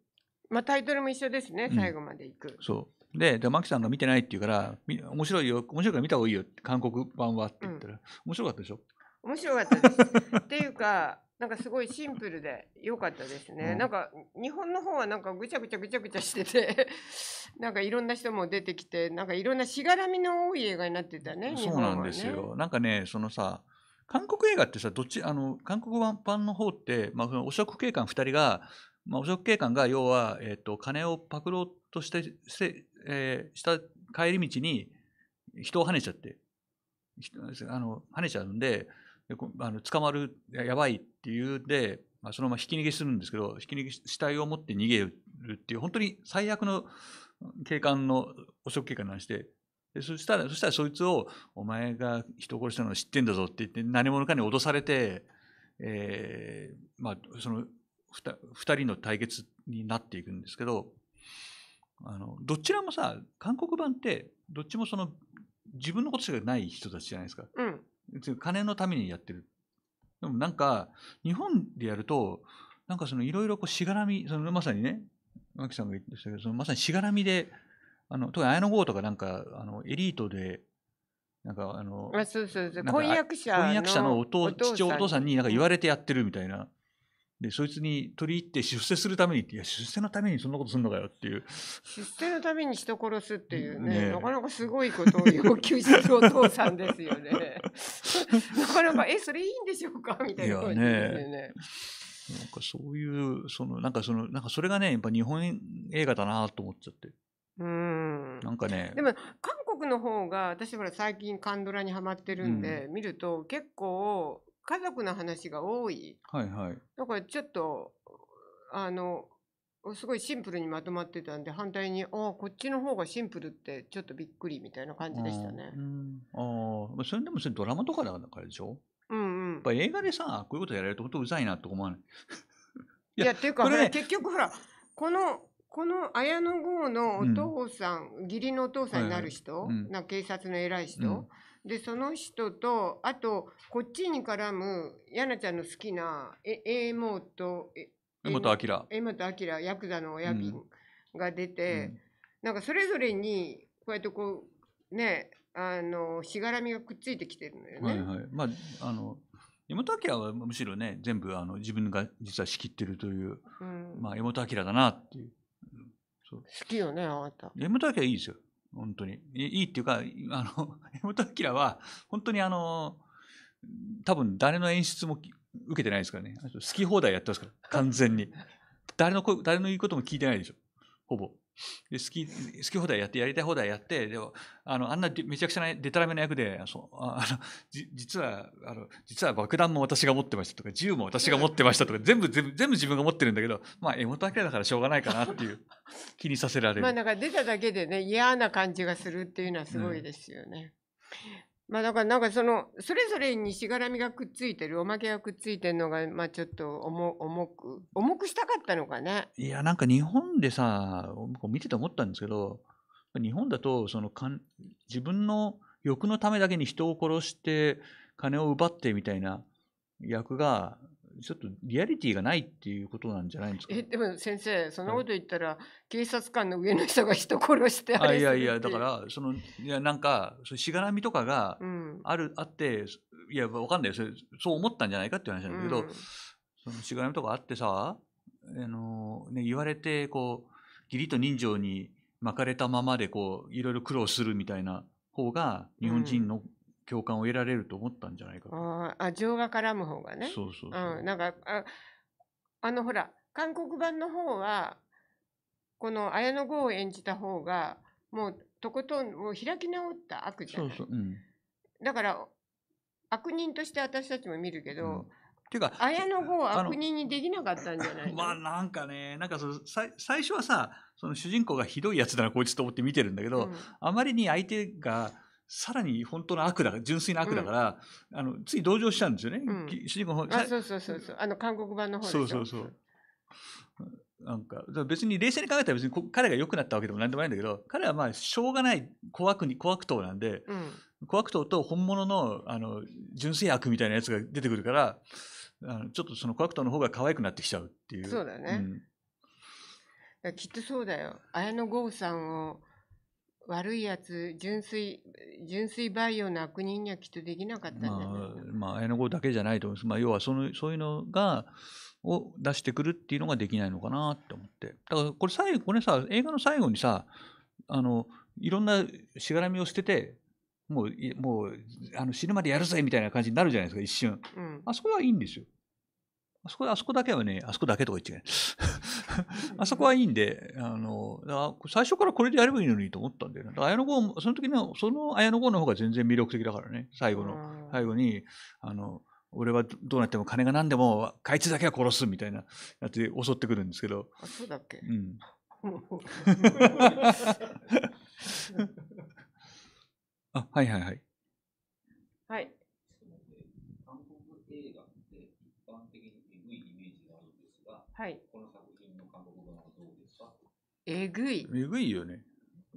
まあ、タイトルも一緒ですね、うん、最後までいく。そうで、でマキさんが見てないって言うから、面白いよ、面白いから見た方がいいよ、韓国版はって言ったら、うん、面白かったでしょ面白かったです。っていうか、なんかすごいシンプルで良かったですね、うん、なんか日本の方はなんかぐちゃぐちゃぐちゃぐちゃしてて なんかいろんな人も出てきてなんかいろんなしがらみの多い映画になってたねそうなんですよ、ね、なんかねそのさ韓国映画ってさどっちあの韓国版の方って、まあ、汚職警官2人が、まあ、汚職警官が要は、えーと、金をパクろうとしてせ、えー、した帰り道に人をはねちゃってあの跳ねちゃうんでであの捕まるやばいっていうんで、まあ、そのままひき逃げするんですけどひき逃げ死体を持って逃げるっていう本当に最悪の警官の汚職警官なんして。でそしたら、そしたらそいつを、お前が人殺したの知ってんだぞって言って、何者かに脅されて、えー、まあ、その2、2人の対決になっていくんですけど、あのどちらもさ韓国版ってどっちもその自分のことしかない人たちじゃないですか、うん、金のためにやってる。でもなんか、日本でやると、なんかそのいろいろこうしがらみ、そのまさにね、マキさんが言ってたけど、そのまさにしがらみで、あの特に綾野剛とかなんか、あのエリートで、なんかあの、あそうそうそう婚約者のお父父お父さんになんか言われてやってるみたいな。で、そいつに取り入って出世するためにって、いや、出世のためにそんなことすんのかよっていう。出世のために人殺すっていうね、ねなかなかすごいことを要求するお父さんですよね。なかなか、え、それいいんでしょうかみたいなじですよね。なんかそういうそのなんかそのなんかそれがねやっぱ日本映画だなと思っちゃってうんなんかねでも韓国の方が私ほら最近カンドラにはまってるんで、うん、見ると結構家族の話が多い、はいはい、だからちょっとあのすごいシンプルにまとまってたんで反対にああこっちの方がシンプルってちょっとびっくりみたいな感じでしたね。あ、あそれでもそれドラマとかだからでしょ、うんうん、やっぱ映画でさこういうことやられると本当うざいなと思わない いやっていうか、ね、結局ほらこのこの綾野剛のお父さん、うん、義理のお父さんになる人、はいはい、な警察の偉い人、うんでその人とあとこっちに絡むやなちゃんの好きなええもとえ江本明江本明ヤクザの親分が出て、うん、なんかそれぞれにこうやってこうねあのしがらみがくっついてきてるのよね。はいはい、まああの江本明はむしろね全部あの自分が実は仕切ってるという、うん、まあ江本明だなっていう。好きよねあなた。江本明はいいですよ。本当に。いいっていうか、あの、本明は、本当にあの、多分誰の演出も受けてないですからね。好き放題やってますから、完全に。誰の声、誰の言うことも聞いてないでしょ。ほぼ。で好き好き放題やってやりたい放題やってでもあのあんなめちゃくちゃなでたらめな役でそうあのじ実はあの実は爆弾も私が持ってましたとか銃も私が持ってましたとか全部全部全部自分が持ってるんだけどまあ柄本けだからしょうがないかなっていう気にさせられるまあなんか出ただけでね嫌な感じがするっていうのはすごいですよね。うんまあだからなんかそのそれぞれにしがらみがくっついてるおまけがくっついてるのがまあちょっと重重く重くしたかったのかねいやなんか日本でさ見てて思ったんですけど日本だとそのかん自分の欲のためだけに人を殺して金を奪ってみたいな役がちょっとリアリティがないっていうことなんじゃないですかえでも先生そんなこと言ったら、はい、警察官の上の人が人殺してあれするっていやいやだからそのいやなんかそしがらみとかがある、うん、あっていやわかんないそそう思ったんじゃないかっていう話なんだけど、うん、そのしがらみとかあってさあの、ね、言われてこう義理と人情に巻かれたままでこういろいろ苦労するみたいな方が日本人の、うん共感を得られると思ったんじゃないかああ情が絡む方がねそうそうそう、うん、なんかああのほら韓国版の方はこの綾野剛を演じた方がもうとことんもう開き直った悪じゃないそうそう、うん、だから悪人として私たちも見るけど、うんていうか綾野剛悪人にできなかったんじゃないまあなんかねなんかその最初はさその主人公がひどいやつだなこいつと思って見てるんだけど、うん、あまりに相手がさらに本当の悪だから純粋な悪だから、うん、あのつい同情しちゃうんですよね、うん、主人公のそうそうそうそうあの韓国版の方そうそうそうなんか別に冷静に考えたら別に彼が良くなったわけでも何でもないんだけど彼はまあしょうがない怖くに怖く党なんで、うん、小党と本物のあの純粋悪みたいなやつが出てくるからあのちょっとその怖く党の方が可愛くなってきちゃうっていうそうだね、うん、きっとそうだよ綾野剛さんを悪いやつ純粋純粋培養の悪人にはきっとできなかったんだ、まあ、あ、綾野だけじゃないと思います、まあ、要はそのそういうのがを出してくるっていうのができないのかなって思ってだからこれ最後これさ映画の最後にさあのいろんなしがらみを捨ててもうもうあの死ぬまでやるぜみたいな感じになるじゃないですか一瞬、うん、あそこはいいんですよあそこ、あそこだけはね、あそこだけとか言って あそこはいいんで、あの、最初からこれでやればいいのにと思ったんだよね。綾野剛も、その時の、その綾野剛の方が全然魅力的だからね、最後の、最後に、あの、俺はどうなっても金が何でも、かいつだけは殺すみたいなやつで襲ってくるんですけど。あ、そうだっけうん。あ、はいはいはい。えぐい。えぐいよね。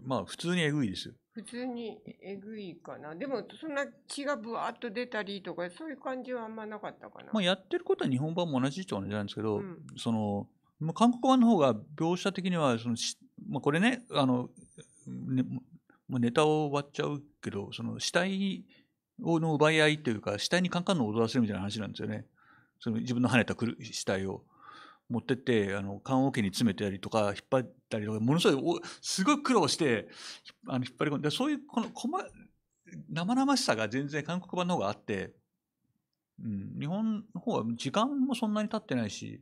まあ普通にえぐいですよ。普通にえぐいかな。でもそんな血がぶわっと出たりとかそういう感じはあんまなかったかな。まあやってることは日本版も同じっちゃ同じなんですけど、うん、その、まあ、韓国版の方が描写的にはそのし、まあ、これねあのね、まあ、ネタを割っちゃうけどその死体をの奪い合いというか死体にカンカンの踊らせるみたいな話なんですよね。その自分の跳ねた死体を。持ってってあの缶桶に詰めたりとか引っ張ったりとかものすごいすごい苦労してあの引っ張り込んでそういうこのま、生々しさが全然韓国版の方があって、うん、日本の方は時間もそんなに経ってないし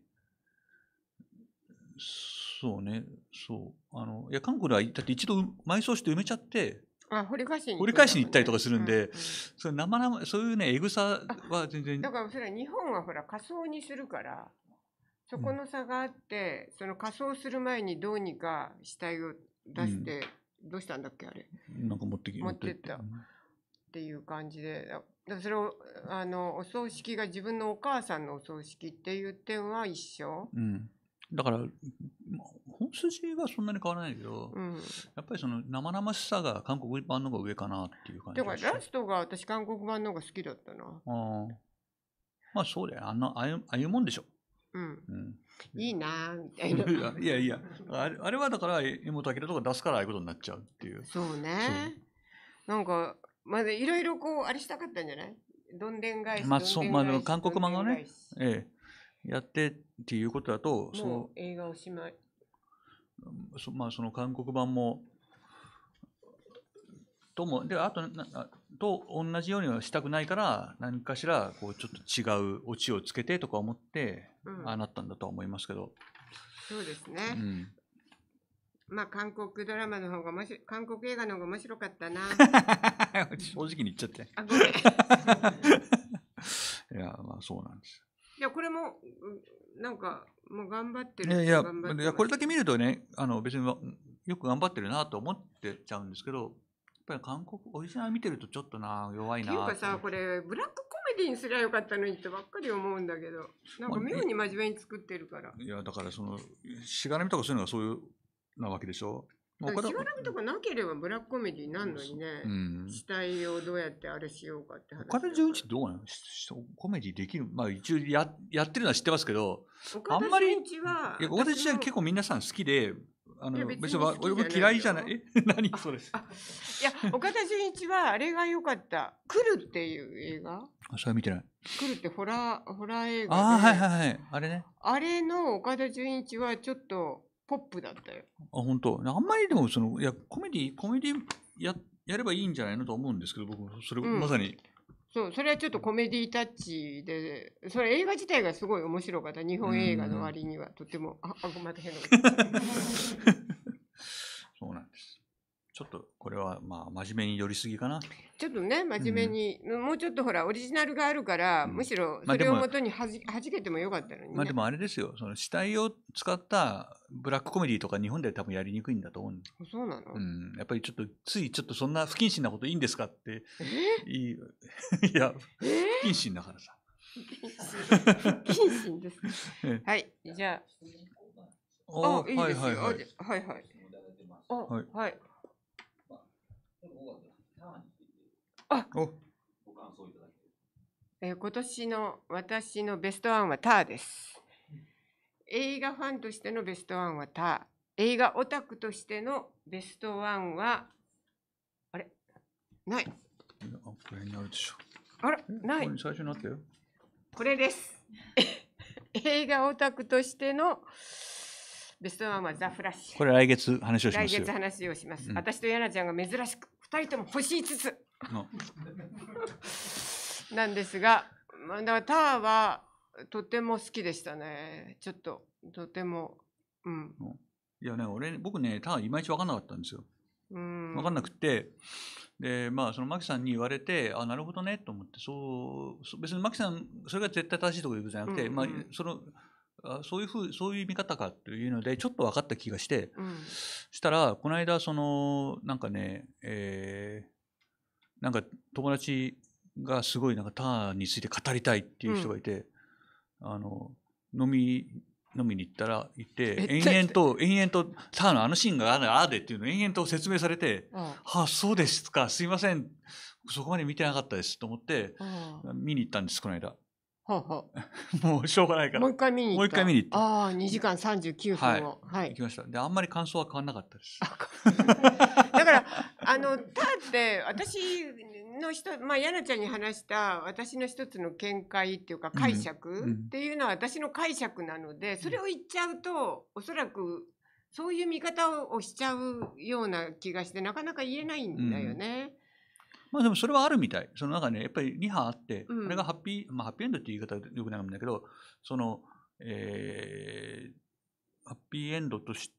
そうねそうあのいや韓国はだって一度埋葬して埋めちゃってあ掘り返しに、ね、掘り返しに行ったりとかするんで、うんうん、それ生々そういうねえぐさは全然だからそれは日本はほら仮想にするからそこの差があって、その仮装する前にどうにか死体を出して、どうしたんだっけあれなんか持ってき持ってったっていう感じでだそれをあのお葬式が自分のお母さんのお葬式っていう点は一緒、うん、だから本筋はそんなに変わらないけど、うん、やっぱりその生々しさが韓国版の方が上かなっていう感じだからラストが私韓国版の方が好きだったなあまあそうだよあんあああいうもんでしょうん、いいなみたいないやいやあれあれはだから柄本明とか出すからああいうことになっちゃうっていうそうねうなんかまだいろいろこうあれしたかったんじゃないどんでん返し、まあ、そまあ韓国漫画をね、ええ、やってっていうことだともう映画おしまいそ,、まあ、その韓国版もともであとなと同じようにはしたくないから何かしらこうちょっと違うオチをつけてとか思って、ああなったんだとは思いますけどそうですね、うん、まあ韓国ドラマの方がもし韓国映画の方が面白かったな 正直に言っちゃって いやまあそうなんですいやこれもなんかもう頑張ってるいやいやこれだけ見るとねあの別によく頑張ってるなと思ってちゃうんですけどぱり韓国オリジナル見てるとちょっとな弱いなっていうかさこれブラックコメディにすりゃよかったのにってばっかり思うんだけどなんか妙に真面目に作ってるから、いやだからそのしがらみとかそういうのがそういうなわけでしょしがらみとかなければブラックコメディになるのにね、うん、死体をどうやってあれしようかって話岡田准一どうなのコメディできるまあ一応ややってるのは知ってますけどあんまり岡田准一は結構皆さん好きであの別に僕嫌いじゃない。え 何それ。いや岡田准一はあれが良かった。来るっていう映画。あそれ見てない。来るってホラーホラー映画あはいはいはいあれね。あれの岡田准一はちょっとポップだったよ。あ本当。あんまりでもそのいやコメディコメディややればいいんじゃないのと思うんですけど僕それ、うん、まさにそうそれはちょっとコメディタッチでそれ映画自体がすごい面白かった日本映画の割にはとてもああまた変なこと ちょっとこれはまあ真面目に寄りすぎかな。ちょっとね真面目に、うん、もうちょっとほらオリジナルがあるから、うん、むしろそれをもとにはじ、まあ、けてもよかったのに、ね、まあでもあれですよその死体を使ったブラックコメディとか日本では多分やりにくいんだと思うんでそうなの、うん、やっぱりちょっとついちょっとそんな不謹慎なこといいんですかっていいや不謹慎だからさ。不謹慎です。はいじゃあ。あ、いいですよ。はいはいはい。はい。はいあご感想いただけ。え今年の私のベストワンはターです。映画ファンとしてのベストワンはター。映画オタクとしてのベストワンは、あれない。あら、ない。これです。映画オタクとしてのベストワマザ・フラッシュ。これ来月話をします来月話をします。うん、私とヤナちゃんが珍しく2人ともしいつ。つ。なんですが、だからターはとても好きでしたね。ちょっと、とても。うん、いやね、俺、僕ね、ターいまいち分かんなかったんですよ。うん、分かんなくて、で、まあ、そのマキさんに言われて、あ、なるほどねと思って、そう、別にマキさん、それが絶対正しいところじゃなくて、うんうん、まあ、その、あそういうふうそういう見方かというのでちょっと分かった気がして、うん、したらこの間そのなんかね、えー、なんか友達がすごいなんかターンについて語りたいっていう人がいて、うん、あの飲み飲みに行ったら行って延々と延々と「ーンのあのシーンがあああで」っていうのを延々と説明されて「うん、はあそうですかすいませんそこまで見てなかったです」と思って、見に行ったんですこの間。はは もうしょうがないから。もう一回見に行もう一回見に行って。ああ、2時間39分を。はい。はい、行きました。で、あんまり感想は変わらなかったです。だから、あの、だって、私の人、まあ、やなちゃんに話した私の一つの見解っていうか解釈っていうのは私の解釈なので、うん、それを言っちゃうと、おそらくそういう見方をしちゃうような気がして、なかなか言えないんだよね。うんまあでもそれはあるみたい。その中ね、やっぱり2波あって、うん、あれがハッピー、まあハッピーエンドって言い方よくないんだけど、その、えー、ハッピーエンドとし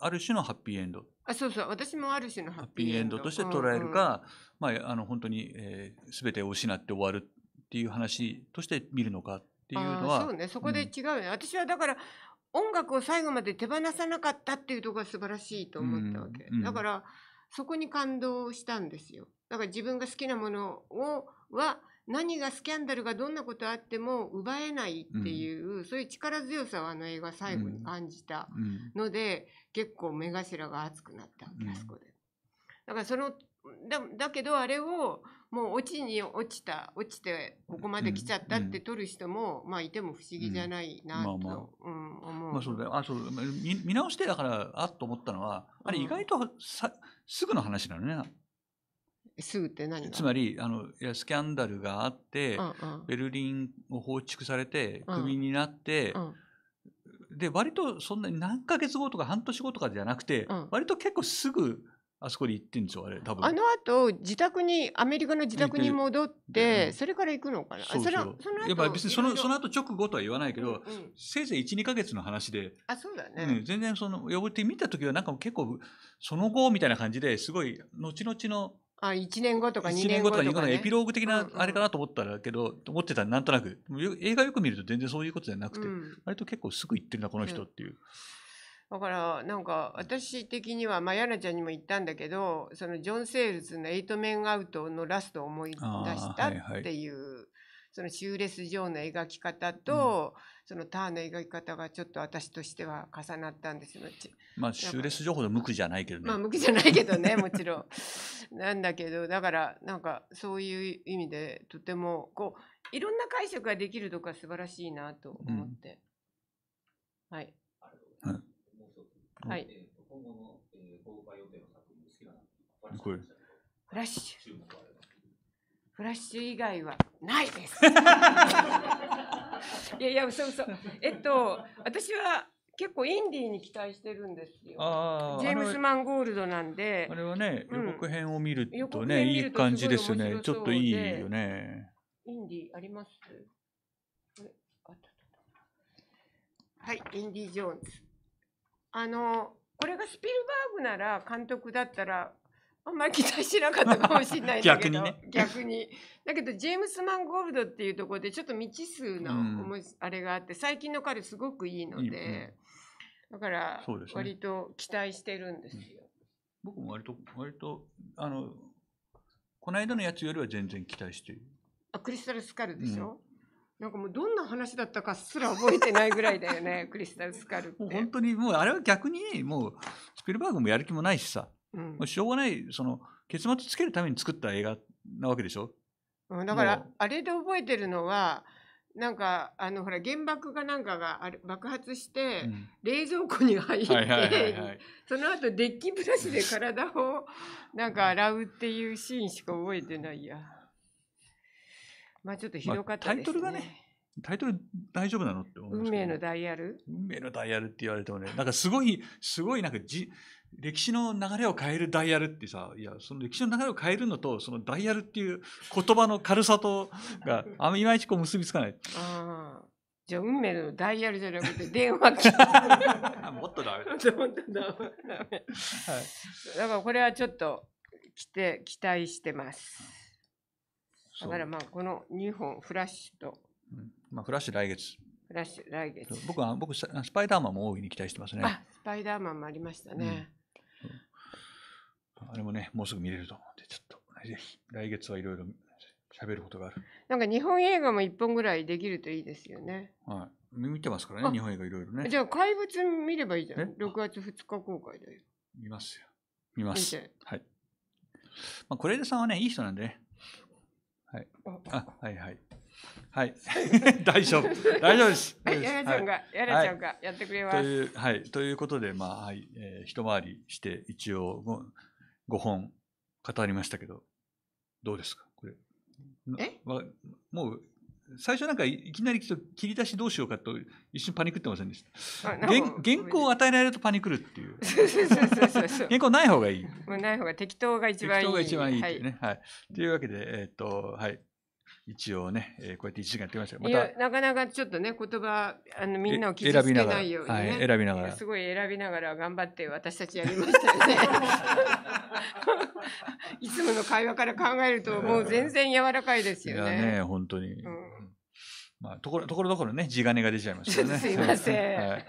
ある種のハッピーエンドあそうそう私もある種のハッピーエンドとして捉えるか、うんうん、まあ、あの本当に、えー、全てを失って終わるっていう話として見るのかっていうのはそうねそこで違うね、うん、私はだから音楽を最後まで手放さなかったっていうところが素晴らしいと思ったわけ、うんうん、だからそこに感動したんですよ。だから自分が好きなものをは何がスキャンダルがどんなことあっても奪えないっていう、うん、そういう力強さをあの映画最後に感じたので、うん、結構目頭が熱くなった、あそこで。だからそのだだけどあれをもう落ちに落ちた落ちてここまで来ちゃったって取る人も、まあいても不思議じゃないなと、うんまあまあ、思う。まあそうだあそう見見直してだからあっと思ったのはあれ意外とさ、すぐの話なのね。すぐって何つまりあのいやスキャンダルがあって、うんうん、ベルリンを放逐されてクビになって、うんうん、で割とそんなに何ヶ月後とか半年後とかじゃなくて、うん、割と結構すぐあそこで行ってんでしょあれ多分あの後自宅にアメリカの自宅に戻って、うん、それから行くのかなそうそうそのやっぱ別にそのその後直後とは言わないけど、うんうん、せいぜい12か月の話であそうだね、うん、全然その呼って見た時はなんか結構その後みたいな感じですごい後々のあ1年後とか2年後とか、ね、のエピローグ的なあれかなと思ったらけど、思ってたなんとなく映画よく見ると全然そういうことじゃなくて、うん、割と結構すぐ行ってるなこの人っていう。だからなんか私的には、まあ、ヤナちゃんにも言ったんだけどそのジョン・セールズの「エイト・メン・アウト」のラストを思い出したっていう、はいはい、そのシューレス・ジョーの描き方と、うん、そのターンの描き方がちょっと私としては重なったんですよ。まあシューレス・ジョーほど無垢じゃないけどね。まあ無垢じゃないけどねもちろん。なんだけどだからなんかそういう意味でとてもこういろんな解釈ができるとか素晴らしいなと思って。うん、はいはい。今後の、えー、公開予定の作品好きなのこれ。フラッシュ。フラッシュ以外はないです。いやいや、嘘嘘。えっと、私は結構インディーに期待してるんですよ。ジェームス・マンゴールドなんで。あれはね、予告編を見るとね、うん、いい感じですよね。ちょっといいよね。インディーありますはい、インディ・ジョーンズ。あのこれがスピルバーグなら監督だったらあんまり期待しなかったかもしれないんだけど逆に、ね、逆にだけどジェームス・マンゴールドっていうところでちょっと未知数の、あれがあって最近の彼すごくいいので、だから割と期待してるんですよ。僕も割と割とあのこの間のやつよりは全然期待してる。あクリスタル・スカルでしょ、なんかもうどんな話だったかすら覚えてないぐらいだよね クリスタル・スカルって本当にもうあれは逆にもうスピルバーグもやる気もないしさ、うん、もうしょうがないその結末つけるために作った映画なわけでしょ、うん、だからあれで覚えてるのはなんかあのほら原爆がなんかがある爆発して、冷蔵庫に入ってその後デッキブラシで体をなんか洗うっていうシーンしか覚えてないや。まあちょっとひどかったですね、まあ、タイトルがね、タイトル大丈夫なのって思うんです運命のダイヤル運命のダイヤルって言われてもね、なんかすごい、すごいなんかじ歴史の流れを変えるダイヤルってさ、いや、その歴史の流れを変えるのと、そのダイヤルっていう言葉の軽さとが、あんまいまいちこう結びつかない。あじゃあ運命のダイヤルじゃなくて電話機 もっとダメだ。もっとダメ。はい、だからこれはちょっと来て期待してます。だからまあこの2本、フラッシュと。うんまあ、フラッシュ来月。フラッシュ来月。僕は僕スパイダーマンも大いに期待してますね。あスパイダーマンもありましたね、うんあれもね、もうすぐ見れると思うんで、ちょっとぜひ来月はいろいろ喋ることがある。なんか日本映画も1本ぐらいできるといいですよね。はい。見てますからね、日本映画いろいろね。じゃあ怪物見ればいいじゃん。6月2日公開だよ。見ますよ。見ます。はい。まあ、是枝さんはね、いい人なんでね。はい。あ、はいはい。はい。大丈夫。大丈夫です。はい、やらちゃんが、やらちゃんがやってくれます。という、はい。ということで、まあ、はい。えー、一回りして、一応5、五本語りましたけど、どうですかこれ。えもう最初なんかいきなり切り出しどうしようかと一瞬パニックってませんでした原原稿を与えられるとパニックるっていう原稿ない方がいいない方が適当が一番いい適当が一番いいってね、はい、はい、っいうわけでえー、っとはい一応ね、えー、こうやって1時間やってましたまなかなかちょっとね言葉あのみんなを傷つけないように、ね、選びはい、選びながらすごい選びながら頑張って私たちやりましたよね いつもの会話から考えるともう全然柔らかいですよねね本当に、うんまあ、ところ、ところどころね、地金が出ちゃいましたね。すいません。はい、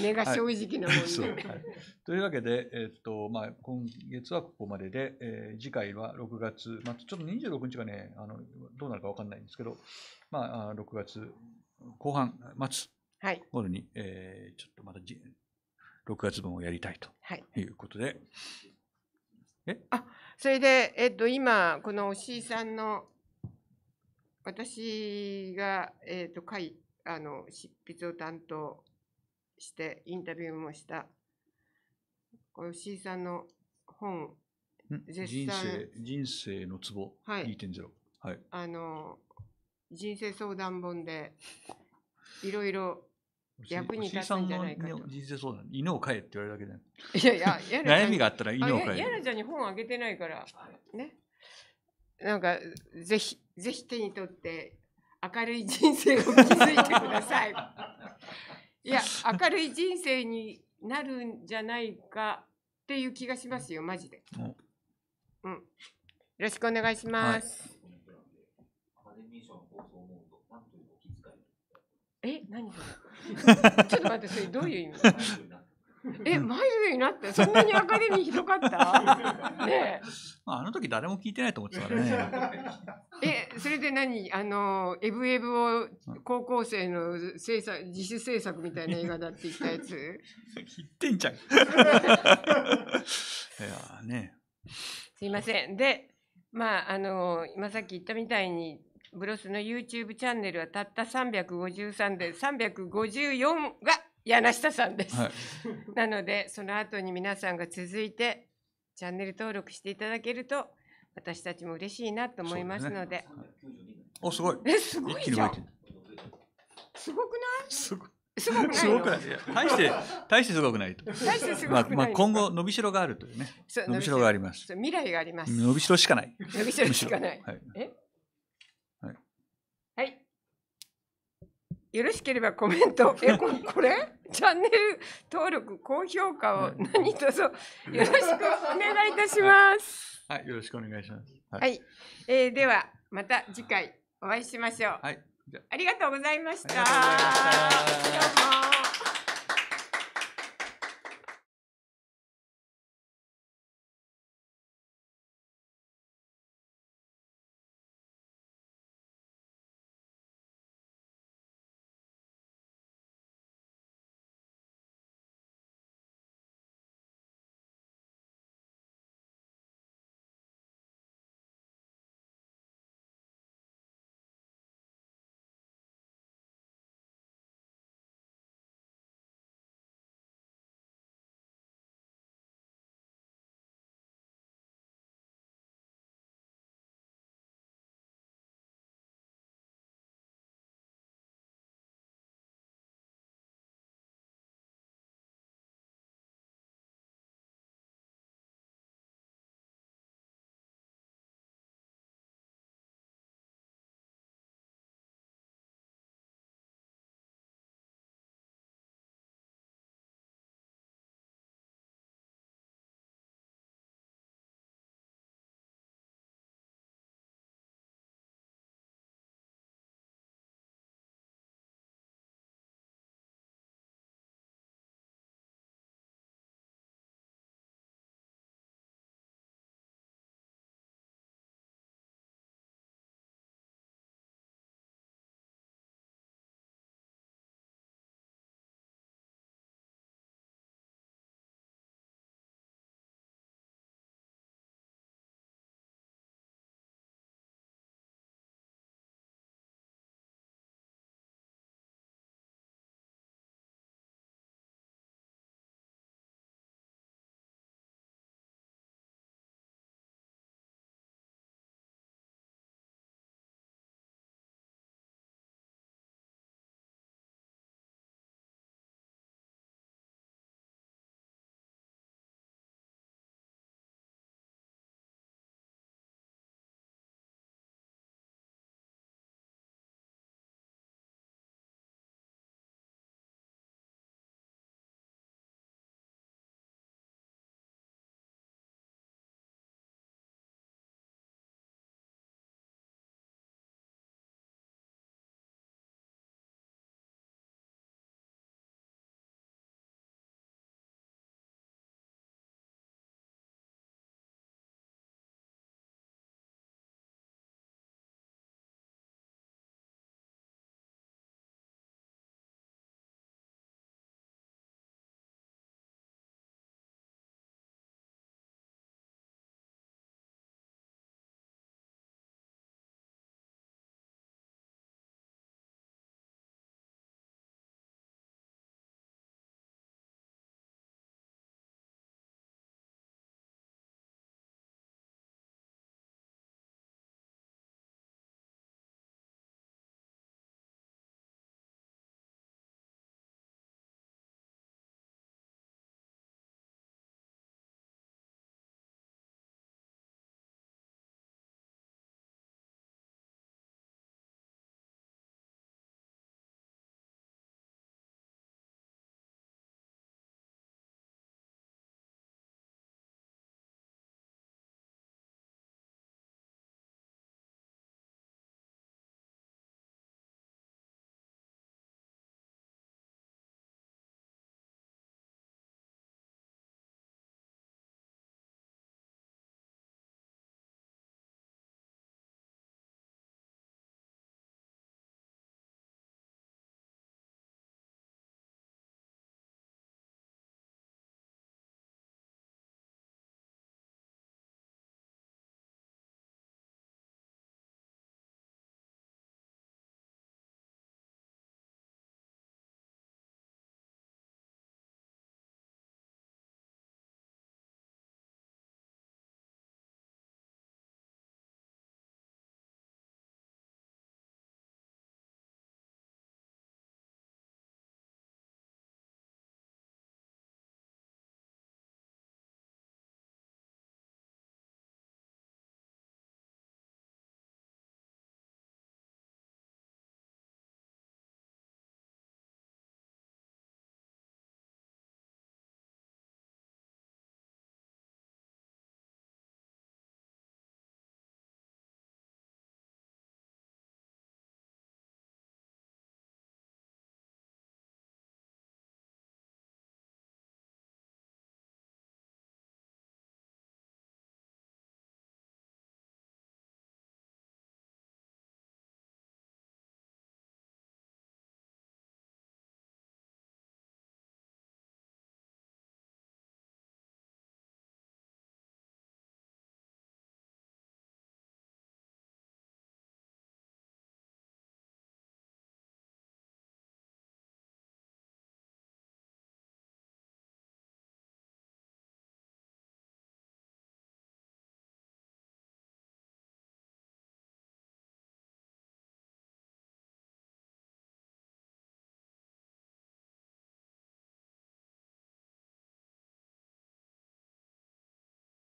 根が正直なもんで、はいはい、というわけで、えー、っと、まあ、今月はここまでで、えー、次回は6月、まあ、ちょっと26日がね、あの、どうなるかわかんないんですけど、まあ、6月後半、末ろに、はい、えー、ちょっとまたじ、6月分をやりたいということで。えあ、それで、えっと、今、このおしいさんの、私が、えーと、と書いあの執筆を担当してインタビューもしたこの C さんの本人生人生のツボ2.0、はい、はい、あの人生相談本でいろいろ役に立つんじゃないかと。人生相談、犬を飼えって言われるだけで。いやいや、や 悩みがあったら犬を飼え。やらちゃんに本あげてないから、ね。なんかぜひぜひ手に取って明るい人生を築いてください。いや明るい人生になるんじゃないかっていう気がしますよマジで。うん、よろしくお願いします。はい、え何それ ちょっと待ってそれどういう意味え、マジになって、そんなにアカデミーひどかった ねまあ、あの時誰も聞いてないと思ってたからね。え、それで何あの、エブエブを高校生の制作、自主制作みたいな映画だって言ったやつ言ってんじゃん。いやね。すいません。で、まあ、あの、今さっき言ったみたいに、ブロスの YouTube チャンネルはたった353で、354が柳下さんです、はい、なのでその後に皆さんが続いてチャンネル登録していただけると私たちも嬉しいなと思いますので、ね、おすごいえすごいじゃんすごくないすごすごくない大して 大してすごくないと大してすごくない、まあ、まあ、今後伸びしろがあるというね伸びしろがあります未来があります伸びしろしかない伸びしろしかない、はい、えよろしければコメント、え、ここれチャンネル登録、高評価を何卒よろしくお願いいたします。はい、よろしくお願いします。はい、はい、えー、ではまた次回お会いしましょう。はい、じゃありがとうございました。どうも。